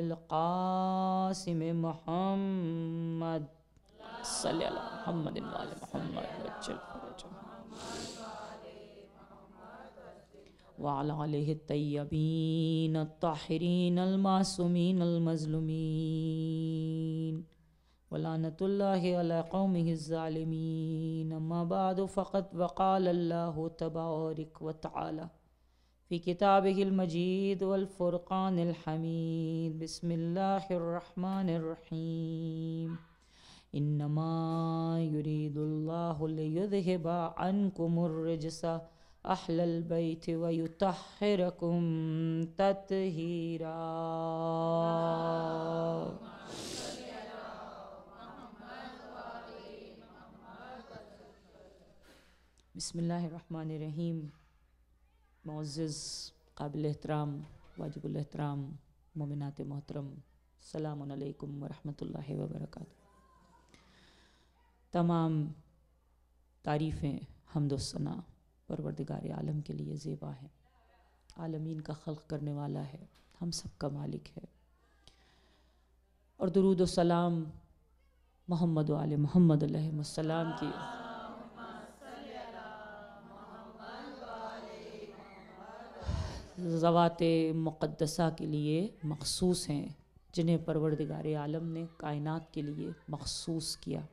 القاسم محمد صلى على محمد وعلى محمد وجل فرج وعلى عليه الطيبين الطاهرين المعصومين المظلومين ولعنة الله على قومه الظالمين ما بعد فقد وقال الله تبارك وتعالى في كتابه المجيد والفرقان الحميد بسم الله الرحمن الرحيم إنما يريد الله ليذهب عنكم الرجس أهل البيت ويطهركم تطهيرا بسم الله الرحمن الرحيم Moz काबिल एहतराम वाजिबुल एहतराम मोमिनात मोहतरम सलाम वरहमतुल्लाहि वबरक तमाम तारीफ़ें हमदोसना परवरदिगार आलम के लिए ज़ेबा है आलमीन का खल्क करने वाला है हम सब का मालिक है और दरूद सलाम मोहम्मद आल मोहम्मद की ज़वात मुक़दसा के लिए मखसूस हैं जिन्हें परवरदिगार आलम ने कायनात के लिए मखसूस किया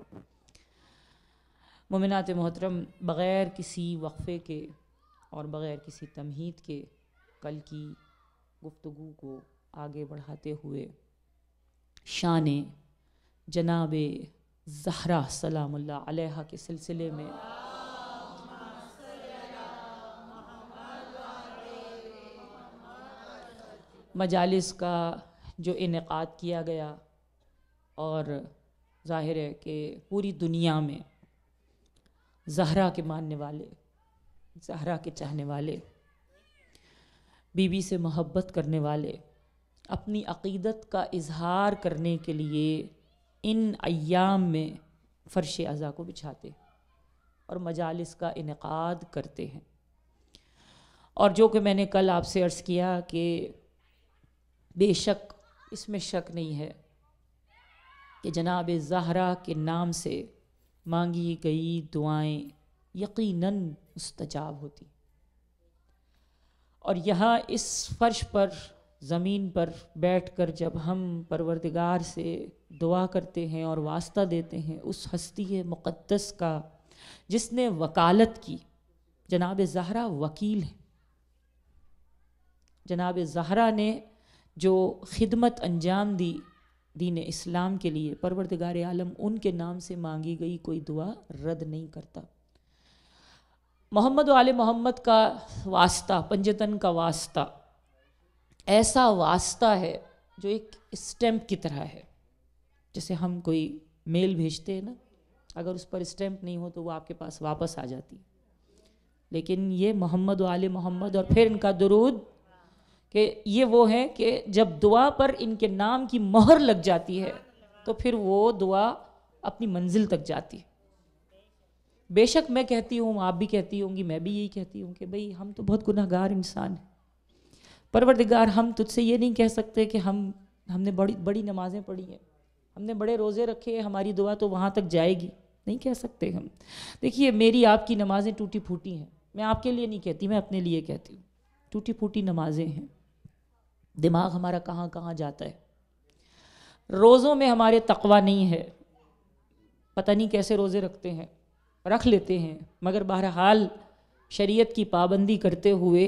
ममिनत मोहतरम बग़ैर किसी वक्फ़े के और बग़ैर किसी तमहीद के कल की गुफ्तु को आगे बढ़ाते हुए शान जनाब जहरा सलाम के सिलसिले में मजालस का जो इनका किया गया और ज़ाहिर है कि पूरी दुनिया में जहरा के मानने वाले जहरा के चाहने वाले बीवी से मोहब्बत करने वाले अपनी अकीदत का इजहार करने के लिए इन अयाम में फ़र्श अज़ा को बिछाते और मजालस का इनका करते हैं और जो कि मैंने कल आपसे अर्ज़ किया कि बेशक इसमें शक नहीं है कि जनाब जहरा के नाम से मांगी गई दुआएं यकीनन मुस्तजाब होती और यहाँ इस फर्श पर ज़मीन पर बैठकर जब हम परवरदिगार से दुआ करते हैं और वास्ता देते हैं उस हस्ती मुक़दस का जिसने वकालत की जनाब जहरा वकील है जनाब जहरा ने जो खिदमत अंजाम दी दीन इस्लाम के लिए परवरदगार आलम उनके नाम से मांगी गई कोई दुआ रद्द नहीं करता मोहम्मद आल मोहम्मद का वास्ता पंजतन का वास्ता ऐसा वास्ता है जो एक स्टैम्प की तरह है जैसे हम कोई मेल भेजते हैं ना अगर उस पर स्टैम्प नहीं हो तो वो आपके पास वापस आ जाती लेकिन ये मोहम्मद आल मोहम्मद और फिर इनका दरूद कि ये वो है कि जब दुआ पर इनके नाम की मोहर लग जाती है तो फिर वो दुआ अपनी मंजिल तक जाती है बेशक मैं कहती हूँ आप भी कहती होंगी मैं भी यही कहती हूँ कि भाई हम तो बहुत गुनाहगार इंसान हैं परवरदिगार हम तुझसे ये नहीं कह सकते कि हम हमने बड़ी बड़ी नमाज़ें पढ़ी हैं हमने बड़े रोज़े रखे हैं हमारी दुआ तो वहाँ तक जाएगी नहीं कह सकते हम देखिए मेरी आपकी नमाज़ें टूटी फूटी हैं मैं आपके लिए नहीं कहती मैं अपने लिए कहती हूँ टूटी फूटी नमाज़ें हैं दिमाग हमारा कहाँ कहाँ जाता है रोज़ों में हमारे तकवा नहीं है पता नहीं कैसे रोज़े रखते हैं रख लेते हैं मगर बहरहाल शरीयत की पाबंदी करते हुए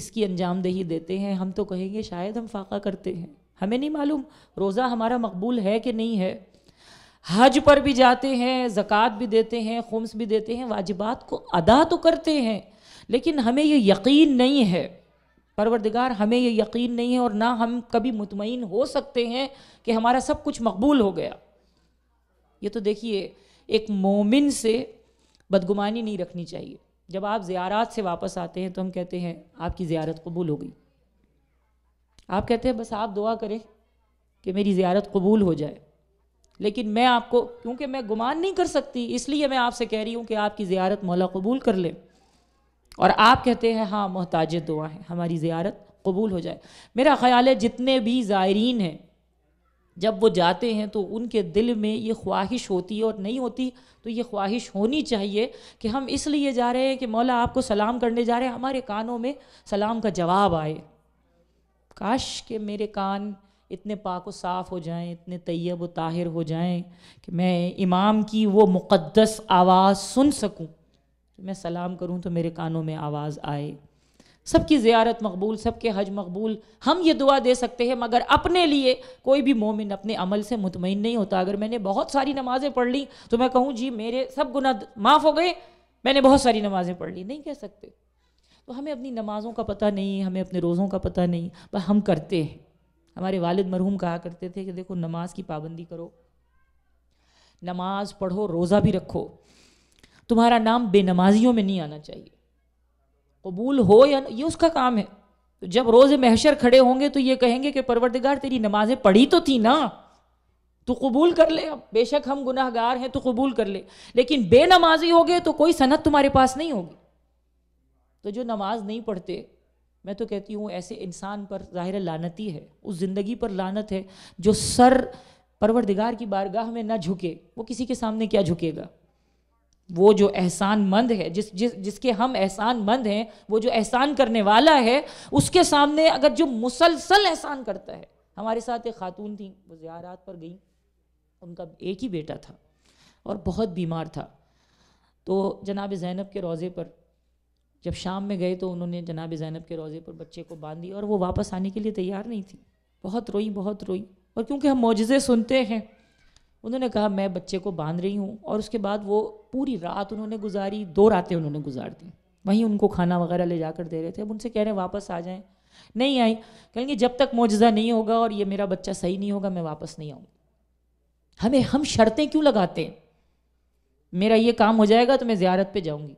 इसकी अंजामदही देते हैं हम तो कहेंगे शायद हम फाका करते हैं हमें नहीं मालूम रोज़ा हमारा मकबूल है कि नहीं है हज पर भी जाते हैं ज़क़़त भी देते हैं खुम्स भी देते हैं वाजिबात को अदा तो करते हैं लेकिन हमें ये यकीन नहीं है परवरदिगार हमें ये यकीन नहीं है और ना हम कभी मुतमिन हो सकते हैं कि हमारा सब कुछ मकबूल हो गया ये तो देखिए एक मोमिन से बदगुमानी नहीं रखनी चाहिए जब आप ज़ियारात से वापस आते हैं तो हम कहते हैं आपकी ज़्यारत कबूल हो गई आप कहते हैं बस आप दुआ करें कि मेरी ज़्यारत कबूल हो जाए लेकिन मैं आपको क्योंकि मैं गुमान नहीं कर सकती इसलिए मैं आपसे कह रही हूँ कि आपकी ज़्यारत मौला कबूल कर लें और आप कहते हैं हाँ मोहताज दुआ है हमारी ज़्यारत कबूल हो जाए मेरा ख़्याल है जितने भी ज़ायरीन हैं जब वो जाते हैं तो उनके दिल में ये ख्वाहिश होती है और नहीं होती तो ये ख्वाहिश होनी चाहिए कि हम इसलिए जा रहे हैं कि मौला आपको सलाम करने जा रहे हैं हमारे कानों में सलाम का जवाब आए काश के मेरे कान इतने पाक व साफ़ हो जाएं इतने तैयब व ताहिर हो जाएं कि मैं इमाम की वो मुक़दस आवाज़ सुन सकूं कि तो मैं सलाम करूँ तो मेरे कानों में आवाज़ आए सबकी ज़ियारत मकबूल सबके हज मकबूल हम ये दुआ दे सकते हैं मगर अपने लिए कोई भी मोमिन अपने अमल से मुतमिन नहीं होता अगर मैंने बहुत सारी नमाज़ें पढ़ ली तो मैं कहूँ जी मेरे सब गुना माफ़ हो गए मैंने बहुत सारी नमाज़ें पढ़ ली नहीं कह सकते तो हमें अपनी नमाज़ों का पता नहीं हमें अपने रोज़ों का पता नहीं बस हम करते हैं हमारे वालिद मरहूम कहा करते थे कि देखो नमाज की पाबंदी करो नमाज पढ़ो रोज़ा भी रखो तुम्हारा नाम बेनमाजियों में नहीं आना चाहिए कबूल हो या ये उसका काम है तो जब रोज़ महशर खड़े होंगे तो ये कहेंगे कि परवरदिगार तेरी नमाजें पढ़ी तो थी ना तो कबूल कर ले अब बेशक हम गुनाहगार हैं तो कबूल कर ले लेकिन बेनमाजी हो गए तो कोई सनत तुम्हारे पास नहीं होगी तो जो नमाज नहीं पढ़ते मैं तो कहती हूँ ऐसे इंसान पर ज़ाहिर लानती है उस ज़िंदगी पर लानत है जो सर परवरदिगार की बारगाह में ना झुके वो किसी के सामने क्या झुकेगा वो जो एहसान मंद है जिस जिस जिसके हम एहसान मंद हैं वो जो एहसान करने वाला है उसके सामने अगर जो मुसलसल एहसान करता है हमारे साथ एक खातून थी वो ज़्यारात पर गई उनका एक ही बेटा था और बहुत बीमार था तो जनाब ज़ैनब के रोज़े पर जब शाम में गए तो उन्होंने जनाब ज़ैनब के रोज़े पर बच्चे को बांध दिया और वो वापस आने के लिए तैयार नहीं थी बहुत रोई बहुत रोई और क्योंकि हम मोजे सुनते हैं उन्होंने कहा मैं बच्चे को बांध रही हूँ और उसके बाद वो पूरी रात उन्होंने गुजारी दो रातें उन्होंने गुजार दी वहीं उनको खाना वगैरह ले जाकर दे रहे थे अब उनसे कह रहे हैं वापस आ जाएं नहीं आई कहेंगे जब तक मुआजा नहीं होगा और ये मेरा बच्चा सही नहीं होगा मैं वापस नहीं आऊँगी हमें हम शर्तें क्यों लगाते हैं मेरा ये काम हो जाएगा तो मैं ज़्यारत पर जाऊँगी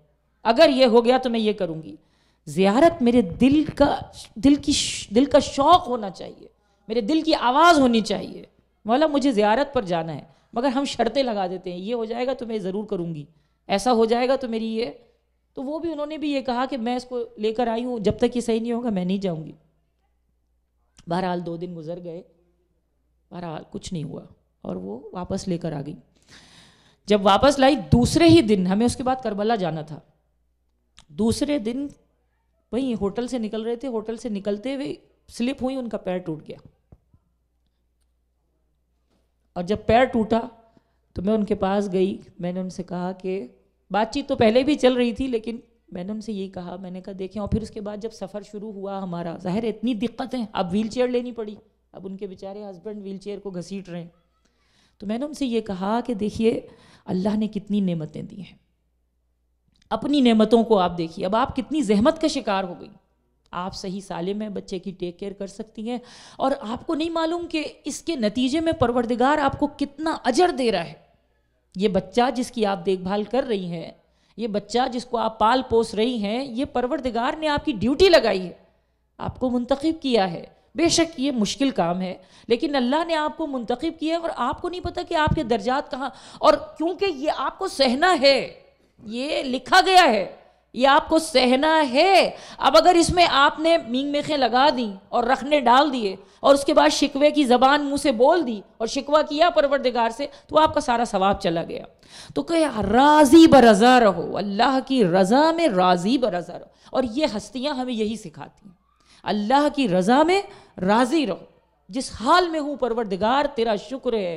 अगर ये हो गया तो मैं ये करूँगी ज़्यारत मेरे दिल का दिल की दिल का शौक़ होना चाहिए मेरे दिल की आवाज़ होनी चाहिए मौला मुझे ज़्यारत पर जाना है मगर हम शर्तें लगा देते हैं ये हो जाएगा तो मैं ज़रूर करूँगी ऐसा हो जाएगा तो मेरी ये तो वो भी उन्होंने भी ये कहा कि मैं इसको लेकर आई हूँ जब तक ये सही नहीं होगा मैं नहीं जाऊँगी बहरहाल दो दिन गुजर गए बहरहाल कुछ नहीं हुआ और वो वापस लेकर आ गई जब वापस लाई दूसरे ही दिन हमें उसके बाद करबला जाना था दूसरे दिन वहीं होटल से निकल रहे थे होटल से निकलते हुए स्लिप हुई उनका पैर टूट गया और जब पैर टूटा तो मैं उनके पास गई मैंने उनसे कहा कि बातचीत तो पहले भी चल रही थी लेकिन मैंने उनसे यही कहा मैंने कहा देखें और फिर उसके बाद जब सफ़र शुरू हुआ हमारा ज़ाहिर इतनी दिक्कतें अब व्हील चेयर लेनी पड़ी अब उनके बेचारे हस्बैंड व्हील चेयर को घसीट रहे हैं तो मैंने उनसे ये कहा कि देखिए अल्लाह ने कितनी नेमतें दी हैं अपनी नेमतों को आप देखिए अब आप कितनी जहमत का शिकार हो गई आप सही साले में बच्चे की टेक केयर कर सकती हैं और आपको नहीं मालूम कि इसके नतीजे में परवरदिगार आपको कितना अजर दे रहा है ये बच्चा जिसकी आप देखभाल कर रही हैं ये बच्चा जिसको आप पाल पोस रही हैं ये परवरदिगार ने आपकी ड्यूटी लगाई है आपको मुंतखब किया है बेशक ये मुश्किल काम है लेकिन अल्लाह ने आपको मुंतखब किया है और आपको नहीं पता कि आपके दर्जात कहाँ और क्योंकि ये आपको सहना है ये लिखा गया है ये आपको सहना है अब अगर इसमें आपने मींग मेखें लगा दी और रखने डाल दिए और उसके बाद शिकवे की ज़बान मुंह से बोल दी और शिकवा किया परवरदिगार से तो आपका सारा सवाब चला गया तो कह राज़ी बरज़ा रहो अल्लाह की रज़ा में राज़ी बरज़ा रहो और ये हस्तियां हमें यही सिखाती हैं अल्लाह की रज़ा में राज़ी रहो जिस हाल में हूँ परवरदिगार तेरा शुक्र है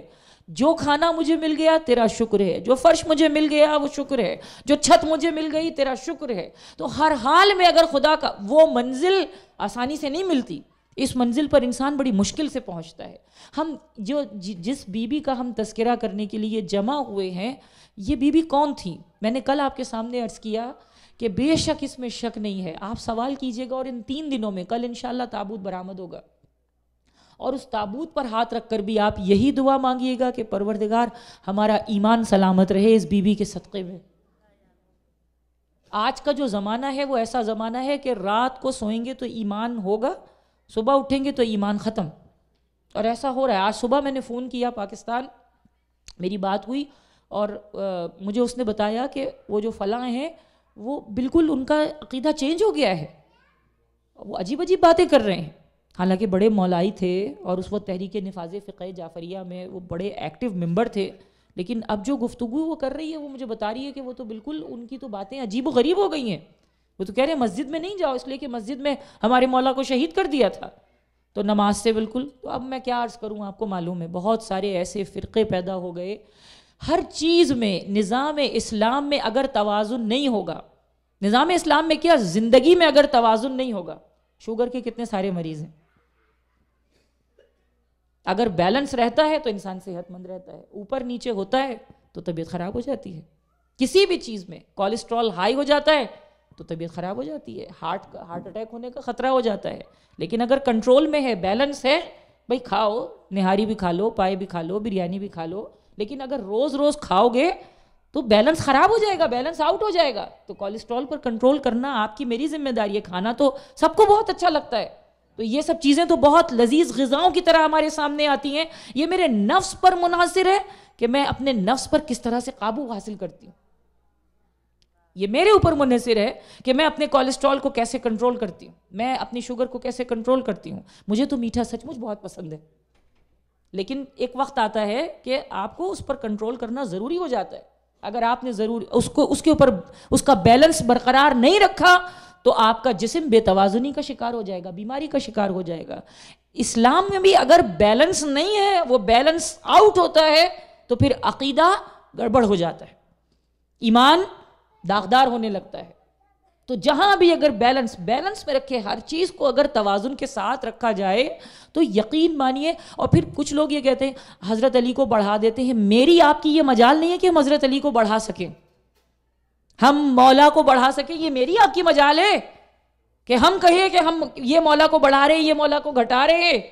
जो खाना मुझे मिल गया तेरा शुक्र है जो फर्श मुझे मिल गया वो शुक्र है जो छत मुझे मिल गई तेरा शुक्र है तो हर हाल में अगर खुदा का वो मंजिल आसानी से नहीं मिलती इस मंजिल पर इंसान बड़ी मुश्किल से पहुंचता है हम जो जिस बीबी का हम तस्करा करने के लिए जमा हुए हैं ये बीबी कौन थी मैंने कल आपके सामने अर्ज़ किया कि बेशक इसमें शक नहीं है आप सवाल कीजिएगा और इन तीन दिनों में कल इन ताबूत बरामद होगा और उस ताबूत पर हाथ रख कर भी आप यही दुआ मांगिएगा कि परवरदिगार हमारा ईमान सलामत रहे इस बीबी के सदक़े में आज का जो ज़माना है वो ऐसा ज़माना है कि रात को सोएंगे तो ईमान होगा सुबह उठेंगे तो ईमान ख़त्म और ऐसा हो रहा है आज सुबह मैंने फ़ोन किया पाकिस्तान मेरी बात हुई और आ, मुझे उसने बताया कि वो जो फ़लाँ हैं वो बिल्कुल उनका अकीदा चेंज हो गया है वो अजीब अजीब बातें कर रहे हैं हालांकि बड़े मौलाई थे और उस वक्त तहरीक नफाज फ़िक़ जाफरिया में वो बड़े एक्टिव मेंबर थे लेकिन अब जो गुफ्तु वो कर रही है वो मुझे बता रही है कि वो तो बिल्कुल उनकी तो बातें अजीब गरीब हो गई हैं वो तो कह रहे हैं मस्जिद में नहीं जाओ इसलिए कि मस्जिद में हमारे मौला को शहीद कर दिया था तो नमाज से बिल्कुल तो अब मैं क्या अर्ज़ करूँ आपको मालूम है बहुत सारे ऐसे फ़िरक़े पैदा हो गए हर चीज़ में निज़ाम इस्लाम में अगर तोज़ुन नहीं होगा निज़ाम इस्लाम में क्या ज़िंदगी में अगर तोज़ुन नहीं होगा शुगर के कितने सारे मरीज़ हैं अगर बैलेंस रहता है तो इंसान सेहतमंद रहता है ऊपर नीचे होता है तो तबीयत खराब हो जाती है किसी भी चीज़ में कोलेस्ट्रॉल हाई हो जाता है तो तबीयत खराब हो जाती है हार्ट का हार्ट अटैक होने का खतरा हो जाता है लेकिन अगर कंट्रोल में है बैलेंस है भाई खाओ निहारी भी खा लो पाए भी खा लो बिरयानी भी खा लो लेकिन अगर रोज़ रोज़ खाओगे तो बैलेंस ख़राब हो जाएगा बैलेंस आउट हो जाएगा तो कोलेस्ट्रॉल पर कंट्रोल करना आपकी मेरी जिम्मेदारी है खाना तो सबको बहुत अच्छा लगता है तो ये सब चीज़ें तो बहुत लजीज गज़ाओं की तरह हमारे सामने आती हैं ये मेरे नफ्स पर मुनासिर है कि मैं अपने नफ्स पर किस तरह से काबू हासिल करती हूँ ये मेरे ऊपर मुनसर है कि मैं अपने कोलेस्ट्रॉल को कैसे कंट्रोल करती हूँ मैं अपनी शुगर को कैसे कंट्रोल करती हूँ मुझे तो मीठा सचमुच बहुत पसंद है लेकिन एक वक्त आता है कि आपको उस पर कंट्रोल करना ज़रूरी हो जाता है अगर आपने ज़रूर उसको उसके ऊपर उसका बैलेंस बरकरार नहीं रखा तो आपका जिसम बेतवाजुनी का शिकार हो जाएगा बीमारी का शिकार हो जाएगा इस्लाम में भी अगर बैलेंस नहीं है वो बैलेंस आउट होता है तो फिर अकीदा गड़बड़ हो जाता है ईमान दागदार होने लगता है तो जहाँ भी अगर बैलेंस बैलेंस में रखे हर चीज़ को अगर तवाजुन के साथ रखा जाए तो यकीन मानिए और फिर कुछ लोग ये कहते हैं हज़रत अली को बढ़ा देते हैं मेरी आपकी ये मजाल नहीं है कि हम हज़रत अली को बढ़ा सकें हम मौला को बढ़ा सके ये मेरी आपकी मजाल है कि हम कहें कि हम ये मौला को बढ़ा रहे हैं ये मौला को घटा रहे हैं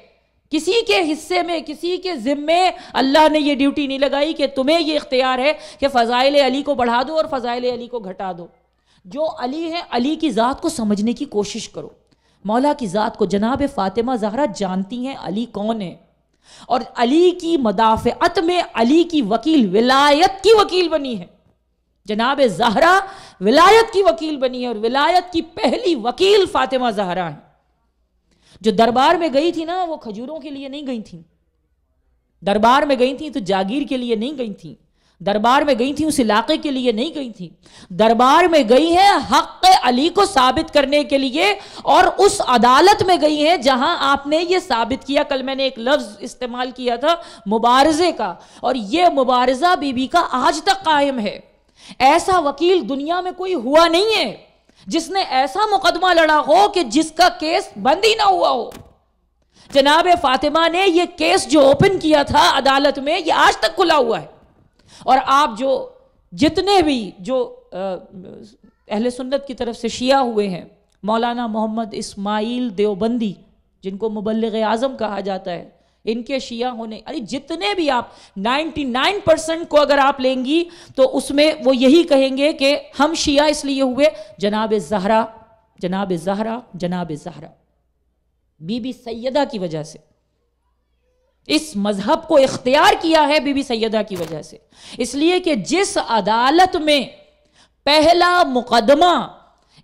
किसी के हिस्से में किसी के ज़िम्मे अल्लाह ने ये ड्यूटी नहीं लगाई कि तुम्हें ये इख्तियार है कि फ़ज़ाइल अली को बढ़ा दो और फ़ज़ाइल अली को घटा दो जो अली है अली की ज़ात को समझने की कोशिश करो मौला की ज़ात को जनाब फ़ातिमा जहरा जानती हैं अली कौन है और अली की मदाफ़त में अली की वकील विलायत की वकील बनी है जनाब जहरा विलायत की वकील बनी है और विलायत की पहली वकील फातिमा जहरा है जो दरबार में गई थी ना वो खजूरों के लिए नहीं गई थी दरबार में गई थी तो जागीर के लिए नहीं गई थी दरबार में गई थी उस इलाके के लिए नहीं गई थी दरबार में गई है हक अली को साबित करने के लिए और उस अदालत में गई है जहां आपने ये साबित किया कल मैंने एक लफ्ज इस्तेमाल किया था मुबारजे का और ये मुबारजा बीबी का आज तक कायम है ऐसा वकील दुनिया में कोई हुआ नहीं है जिसने ऐसा मुकदमा लड़ा हो कि जिसका केस बंद ही ना हुआ हो जनाब फातिमा ने यह केस जो ओपन किया था अदालत में यह आज तक खुला हुआ है और आप जो जितने भी जो अहले सुन्नत की तरफ से शिया हुए हैं मौलाना मोहम्मद इस्माइल देवबंदी जिनको मुबलग आज़म कहा जाता है इनके शिया होने अरे जितने भी आप 99 परसेंट को अगर आप लेंगी तो उसमें वो यही कहेंगे कि हम शिया इसलिए हुए जनाब जहरा जनाब जहरा जनाब जहरा बीबी सैदा की वजह से इस मजहब को इख्तियार किया है बीबी सैदा की वजह से इसलिए कि जिस अदालत में पहला मुकदमा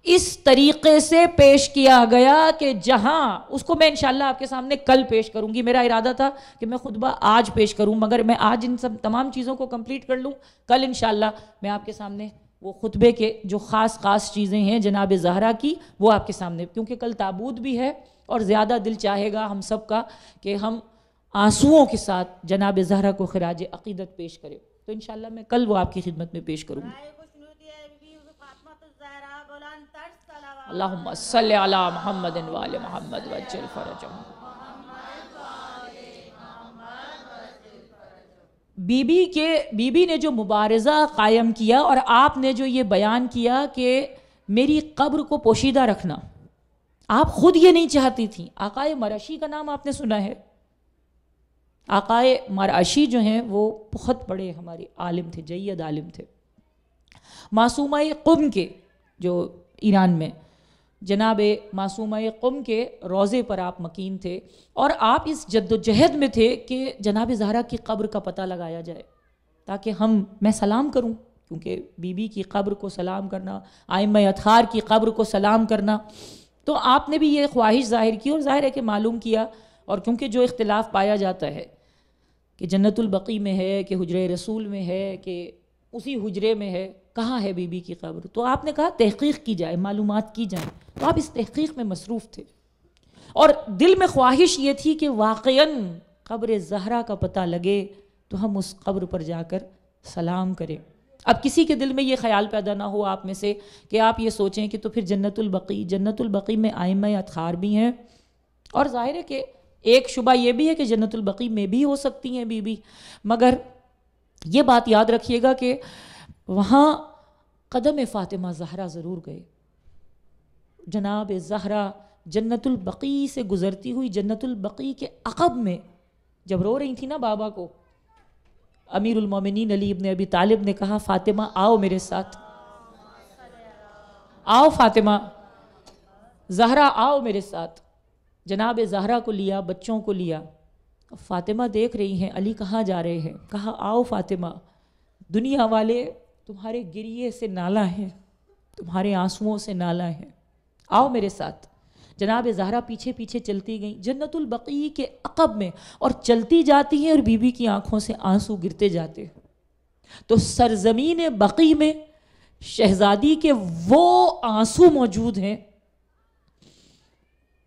इस तरीके से पेश किया गया कि जहां उसको मैं इंशाल्लाह आपके सामने कल पेश करूंगी मेरा इरादा था कि मैं खुतबा आज पेश करूं मगर मैं आज इन सब तमाम चीज़ों को कंप्लीट कर लूं कल इंशाल्लाह मैं आपके सामने वो खुतबे के जो ख़ास ख़ास चीज़ें हैं जनाब जहरा की वो आपके सामने क्योंकि कल ताबूत भी है और ज़्यादा दिल चाहेगा हम सब का कि हम आंसुओं के साथ जनाब जहरा को खराज अकीदत पेश करें तो इन मैं कल वो आपकी खिदमत में पेश करूँगी अल्लाहुम्मा सल्ली अला मोहम्मद वाल मोहम्मद वजल फरज बीबी के बीबी ने जो मुबारजा कायम किया और आपने जो ये बयान किया कि मेरी कब्र को पोशीदा रखना आप खुद ये नहीं चाहती थी आकाए मरशी का नाम आपने सुना है आकाए मराशी जो हैं वो बहुत बड़े हमारे आलिम थे जैद आलिम थे मासूमा कुम के जो ईरान में जनाब मासूम कुम के रोज़े पर आप मकीन थे और आप इस जद्दोजहद में थे कि जनाब जहरा की कब्र का पता लगाया जाए ताकि हम मैं सलाम करूँ क्योंकि बीबी की कब्र को सलाम करना आयम अथार की कब्र को सलाम करना तो आपने भी ये ख्वाहिश ज़ाहिर की और ज़ाहिर है कि मालूम किया और क्योंकि जो इख्तलाफ पाया जाता है कि बकी में है कि हजर रसूल में है कि उसी हजरे में है कहाँ है बीबी की कब्र तो आपने कहा तहकीक की जाए मालूम की जाए तो आप इस तहकीक में मसरूफ़ थे और दिल में ख्वाहिश ये थी कि वाक़ कब्र जहरा का पता लगे तो हम उस कब्र पर जाकर सलाम करें अब किसी के दिल में ये ख्याल पैदा ना हो आप में से कि आप ये सोचें कि तो फिर जन्नतुलबकी जन्नतुलबकी में आयम अतखार भी हैं और ज़ाहिर है कि एक शुबा ये भी है कि जन्नतुलबकी में भी हो सकती हैं बीबी मगर ये बात याद रखिएगा कि वहाँ कदम फ़ातिमा ज़हरा ज़रूर गए जनाब ज़हरा जन्नतुलबकी से गुज़रती हुई जन्नतुलबकी के अकब में जब रो रही थी ना बाबा को अमीरमिन अली इबन अभी तालिब ने कहा फ़ातिमा आओ मेरे साथ आओ फ़ातिमा जहरा आओ मेरे साथ जनाब जहरा को लिया बच्चों को लिया फ़ातिमा देख रही हैं अली कहाँ जा रहे हैं कहा आओ फ़ातिमा दुनिया वाले तुम्हारे गिरिए से नाला है तुम्हारे आंसुओं से नाला है आओ मेरे साथ जनाब जहरा पीछे पीछे चलती गई जन्नतुल बकी के अकब में और चलती जाती हैं और बीबी की आंखों से आंसू गिरते जाते तो सरजमीन बकी में शहजादी के वो आंसू मौजूद हैं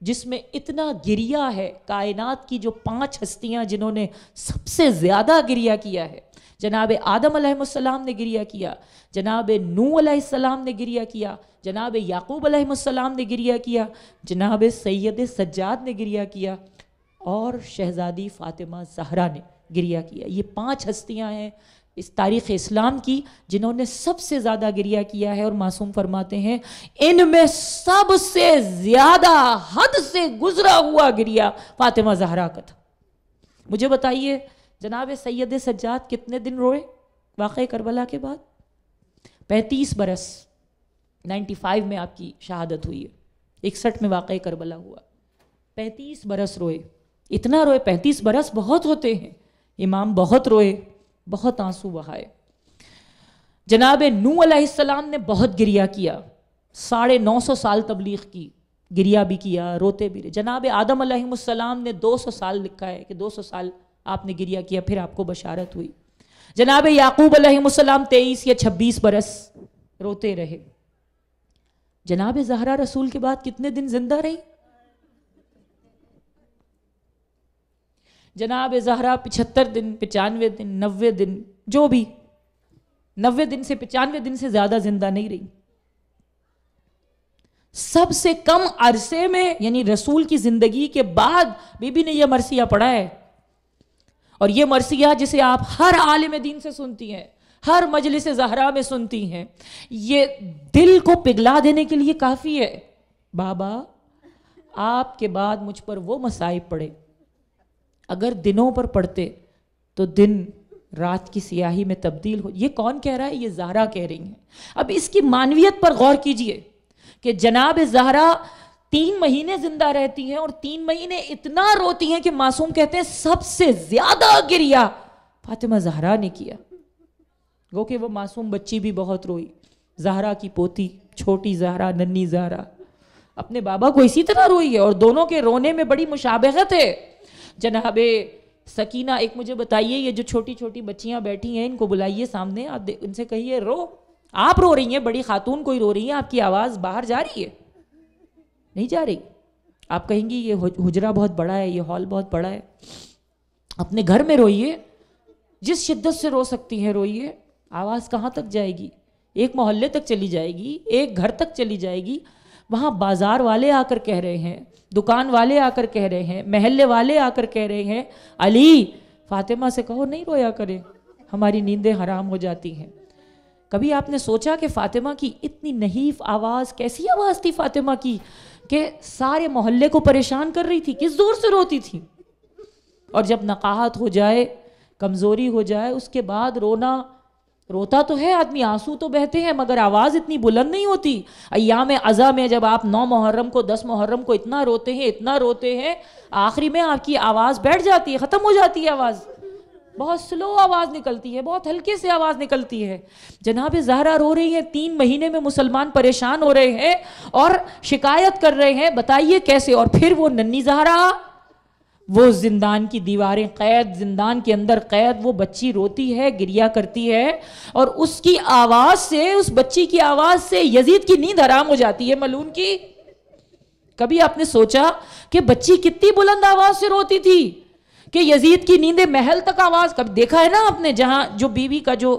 जिसमें इतना गिरिया है कायनात की जो पांच हस्तियां जिन्होंने सबसे ज़्यादा गिरिया किया है जनाब आदम सलाम ने गिरिया किया जनाब नू सलाम ने गिरिया किया जनाब याकूब सलाम ने गिरिया किया जनाब सैद सज्जाद ने गिरिया किया और शहज़ादी फ़ातिमा जहरा ने गिरिया किया ये पाँच हस्तियाँ हैं इस तारीख़ इस्लाम की जिन्होंने सबसे ज़्यादा गिरिया किया है और मासूम फरमाते हैं इनमें सबसे ज़्यादा हद से गुजरा हुआ गिरिया फ़ातिमा जहरा का था मुझे बताइए जनाब सैद सज्जाद कितने दिन रोए वाक़ करबला के बाद पैंतीस बरस 95 में आपकी शहादत हुई है इकसठ में वाक़ करबला हुआ पैंतीस बरस रोए इतना रोए पैंतीस बरस बहुत होते हैं इमाम बहुत रोए बहुत आंसू बहाए जनाब नू अलैहिस्सलाम ने बहुत गिरिया किया साढ़े नौ सौ साल तबलीग की गिरिया भी किया रोते भी रहे जनाब आदम अलैहिस्सलाम ने दो सौ साल लिखा है कि दो सौ साल आपने गिरिया किया फिर आपको बशारत हुई जनाब याकूब अलहसलम तेईस या छब्बीस बरस रोते रहे जनाब जहरा रसूल के बाद कितने दिन जिंदा रही जनाब जहरा पिछहत्तर दिन पचानवे दिन नबे दिन जो भी नबे दिन से पचानवे दिन से ज्यादा जिंदा नहीं रही सबसे कम अरसे में यानी रसूल की जिंदगी के बाद बीबी ने यह मरसिया पढ़ा है और ये मरसिया जिसे आप हर आलिम दीन से सुनती हैं हर मजलिस जहरा में सुनती हैं ये दिल को पिघला देने के लिए काफ़ी है बाबा आपके बाद मुझ पर वो मसाइब पड़े अगर दिनों पर पड़ते तो दिन रात की सियाही में तब्दील हो ये कौन कह रहा है ये जहरा कह रही हैं अब इसकी मानवीय पर गौर कीजिए कि जनाब जहरा तीन महीने जिंदा रहती हैं और तीन महीने इतना रोती हैं कि मासूम कहते हैं सबसे ज्यादा गिरिया फातिमा जहरा ने किया गो कि वो मासूम बच्ची भी बहुत रोई जहरा की पोती छोटी जहरा नन्नी जहरा अपने बाबा को इसी तरह रोई है और दोनों के रोने में बड़ी मुशाबहत है जनाब सकीना एक मुझे बताइए ये जो छोटी छोटी बच्चियां बैठी हैं इनको बुलाइए सामने आप इनसे कहिए रो आप रो रही हैं बड़ी खातून कोई रो रही है आपकी आवाज़ बाहर जा रही है नहीं जा रही आप कहेंगी ये हुजरा बहुत बड़ा है ये हॉल बहुत बड़ा है अपने घर में रोइए जिस शिद्दत से रो सकती हैं रोइए आवाज़ कहाँ तक जाएगी एक मोहल्ले तक चली जाएगी एक घर तक चली जाएगी वहाँ बाज़ार वाले आकर कह रहे हैं दुकान वाले आकर कह रहे हैं महल्ले वाले आकर कह रहे हैं अली फातिमा से कहो नहीं रोया करें हमारी नींदें हराम हो जाती हैं कभी आपने सोचा कि फातिमा की इतनी नहीफ आवाज़ कैसी आवाज़ थी फातिमा की कि सारे मोहल्ले को परेशान कर रही थी किस जोर से रोती थी और जब नकाहत हो जाए कमज़ोरी हो जाए उसके बाद रोना रोता तो है आदमी आंसू तो बहते हैं मगर आवाज़ इतनी बुलंद नहीं होती अयाम अज़ा में जब आप नौ मुहर्रम को दस मुहर्रम को इतना रोते हैं इतना रोते हैं आखिरी में आपकी आवाज़ बैठ जाती है ख़त्म हो जाती है आवाज़ बहुत स्लो आवाज़ निकलती है बहुत हल्के से आवाज़ निकलती है जनाब जहरा रो रही है तीन महीने में मुसलमान परेशान हो रहे हैं और शिकायत कर रहे हैं बताइए कैसे और फिर वो नन्नी जहरा वो जिंदान की दीवारें कैद जिंदान के अंदर कैद वो बच्ची रोती है गिरिया करती है और उसकी आवाज़ से उस बच्ची की आवाज़ से यजीद की नींद हराम हो जाती है मलून की कभी आपने सोचा कि बच्ची कितनी बुलंद आवाज़ से रोती थी कि यजीद की नींदे महल तक आवाज़ कब देखा है ना आपने जहाँ जो बीवी का जो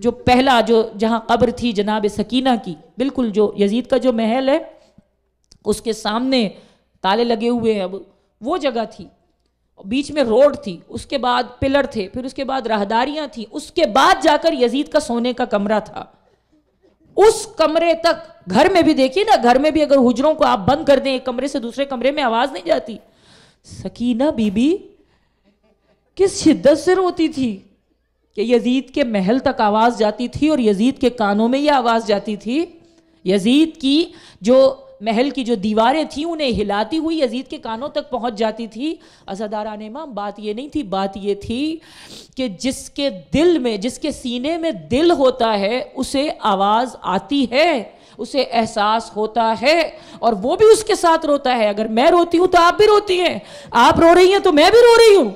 जो पहला जो जहाँ कब्र थी जनाब सकीना की बिल्कुल जो यजीद का जो महल है उसके सामने ताले लगे हुए हैं अब वो जगह थी बीच में रोड थी उसके बाद पिलर थे फिर उसके बाद राहदारियां थी उसके बाद जाकर यजीद का सोने का कमरा था उस कमरे तक घर में भी देखिए ना घर में भी अगर हुजरों को आप बंद कर दें एक कमरे से दूसरे कमरे में आवाज नहीं जाती सकीना बीबी किस शिद्दत से रोती थी कि यजीद के महल तक आवाज़ जाती थी और यजीद के कानों में यह आवाज़ जाती थी यजीद की जो महल की जो दीवारें थीं उन्हें हिलाती हुई यजीद के कानों तक पहुंच जाती थी ने इमाम बात ये नहीं थी बात ये थी कि जिसके दिल में जिसके सीने में दिल होता है उसे आवाज़ आती है उसे एहसास होता है और वो भी उसके साथ रोता है अगर मैं रोती हूँ तो आप भी रोती हैं आप रो रही हैं तो मैं भी रो रही हूँ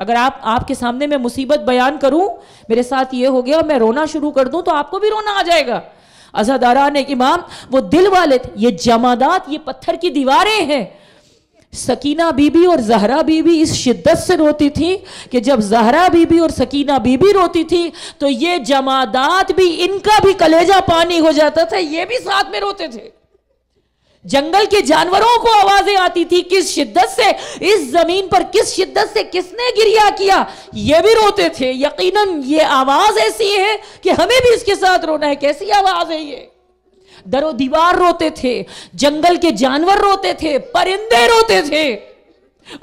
अगर आप आपके सामने मैं मुसीबत बयान करूं मेरे साथ ये हो गया और मैं रोना शुरू कर दूं तो आपको भी रोना आ जाएगा ने इमाम वो दिल वाले थे ये जमादात ये पत्थर की दीवारें हैं सकीना बीबी और जहरा बीबी इस शिद्दत से रोती थी कि जब जहरा बीबी और सकीना बीबी रोती थी तो ये जमादात भी इनका भी कलेजा पानी हो जाता था ये भी साथ में रोते थे जंगल के जानवरों को आवाजें आती थी किस शिद्दत से इस जमीन पर किस शिद्दत से किसने गिरिया किया ये भी रोते थे यकीनन ये आवाज ऐसी है कि हमें भी इसके साथ रोना है कैसी आवाज है ये दरो दीवार रोते थे जंगल के जानवर रोते थे परिंदे रोते थे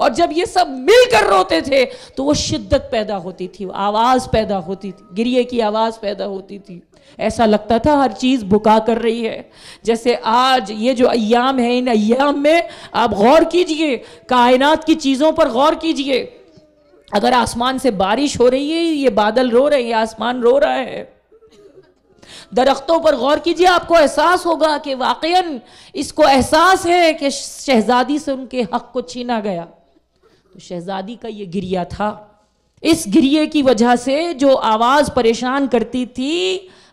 और जब ये सब मिलकर रोते थे तो वो शिद्दत पैदा होती थी आवाज़ पैदा होती थी गिरिए की आवाज़ पैदा होती थी ऐसा लगता था हर चीज़ भुका कर रही है जैसे आज ये जो अयाम है इन अयाम में आप गौर कीजिए कायनात की चीज़ों पर गौर कीजिए अगर आसमान से बारिश हो रही है ये बादल रो रहे हैं आसमान रो रहा है दरख्तों पर गौर कीजिए आपको एहसास होगा कि वाक़ इसको एहसास है कि शहजादी से उनके हक को छीना गया तो शहजादी का ये गिरिया था इस गिरिए की वजह से जो आवाज़ परेशान करती थी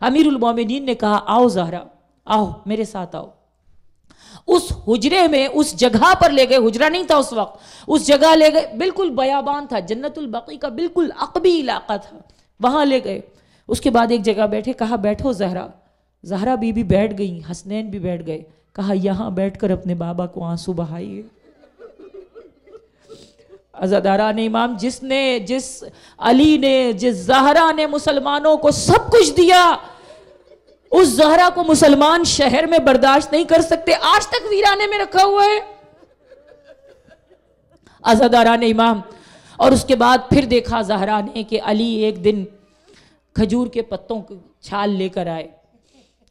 अमीरमिन ने कहा आओ जहरा आओ मेरे साथ आओ उस हुजरे में उस जगह पर ले गए हुजरा नहीं था उस वक्त उस जगह ले गए बिल्कुल बयाबान था जन्नतुल बकी का बिल्कुल अकबी इलाका था वहां ले गए उसके बाद एक जगह बैठे कहा बैठो जहरा जहरा बीबी बैठ गई हसनैन भी बैठ गए कहा यहाँ बैठकर अपने बाबा को आंसू बहाइए अजादारा ने इमाम जिसने जिस अली ने जिस जहरा ने मुसलमानों को सब कुछ दिया उस जहरा को मुसलमान शहर में बर्दाश्त नहीं कर सकते आज तक वीराने में रखा हुआ है अजादारा ने इमाम और उसके बाद फिर देखा जहरा ने कि अली एक दिन खजूर के पत्तों की छाल लेकर आए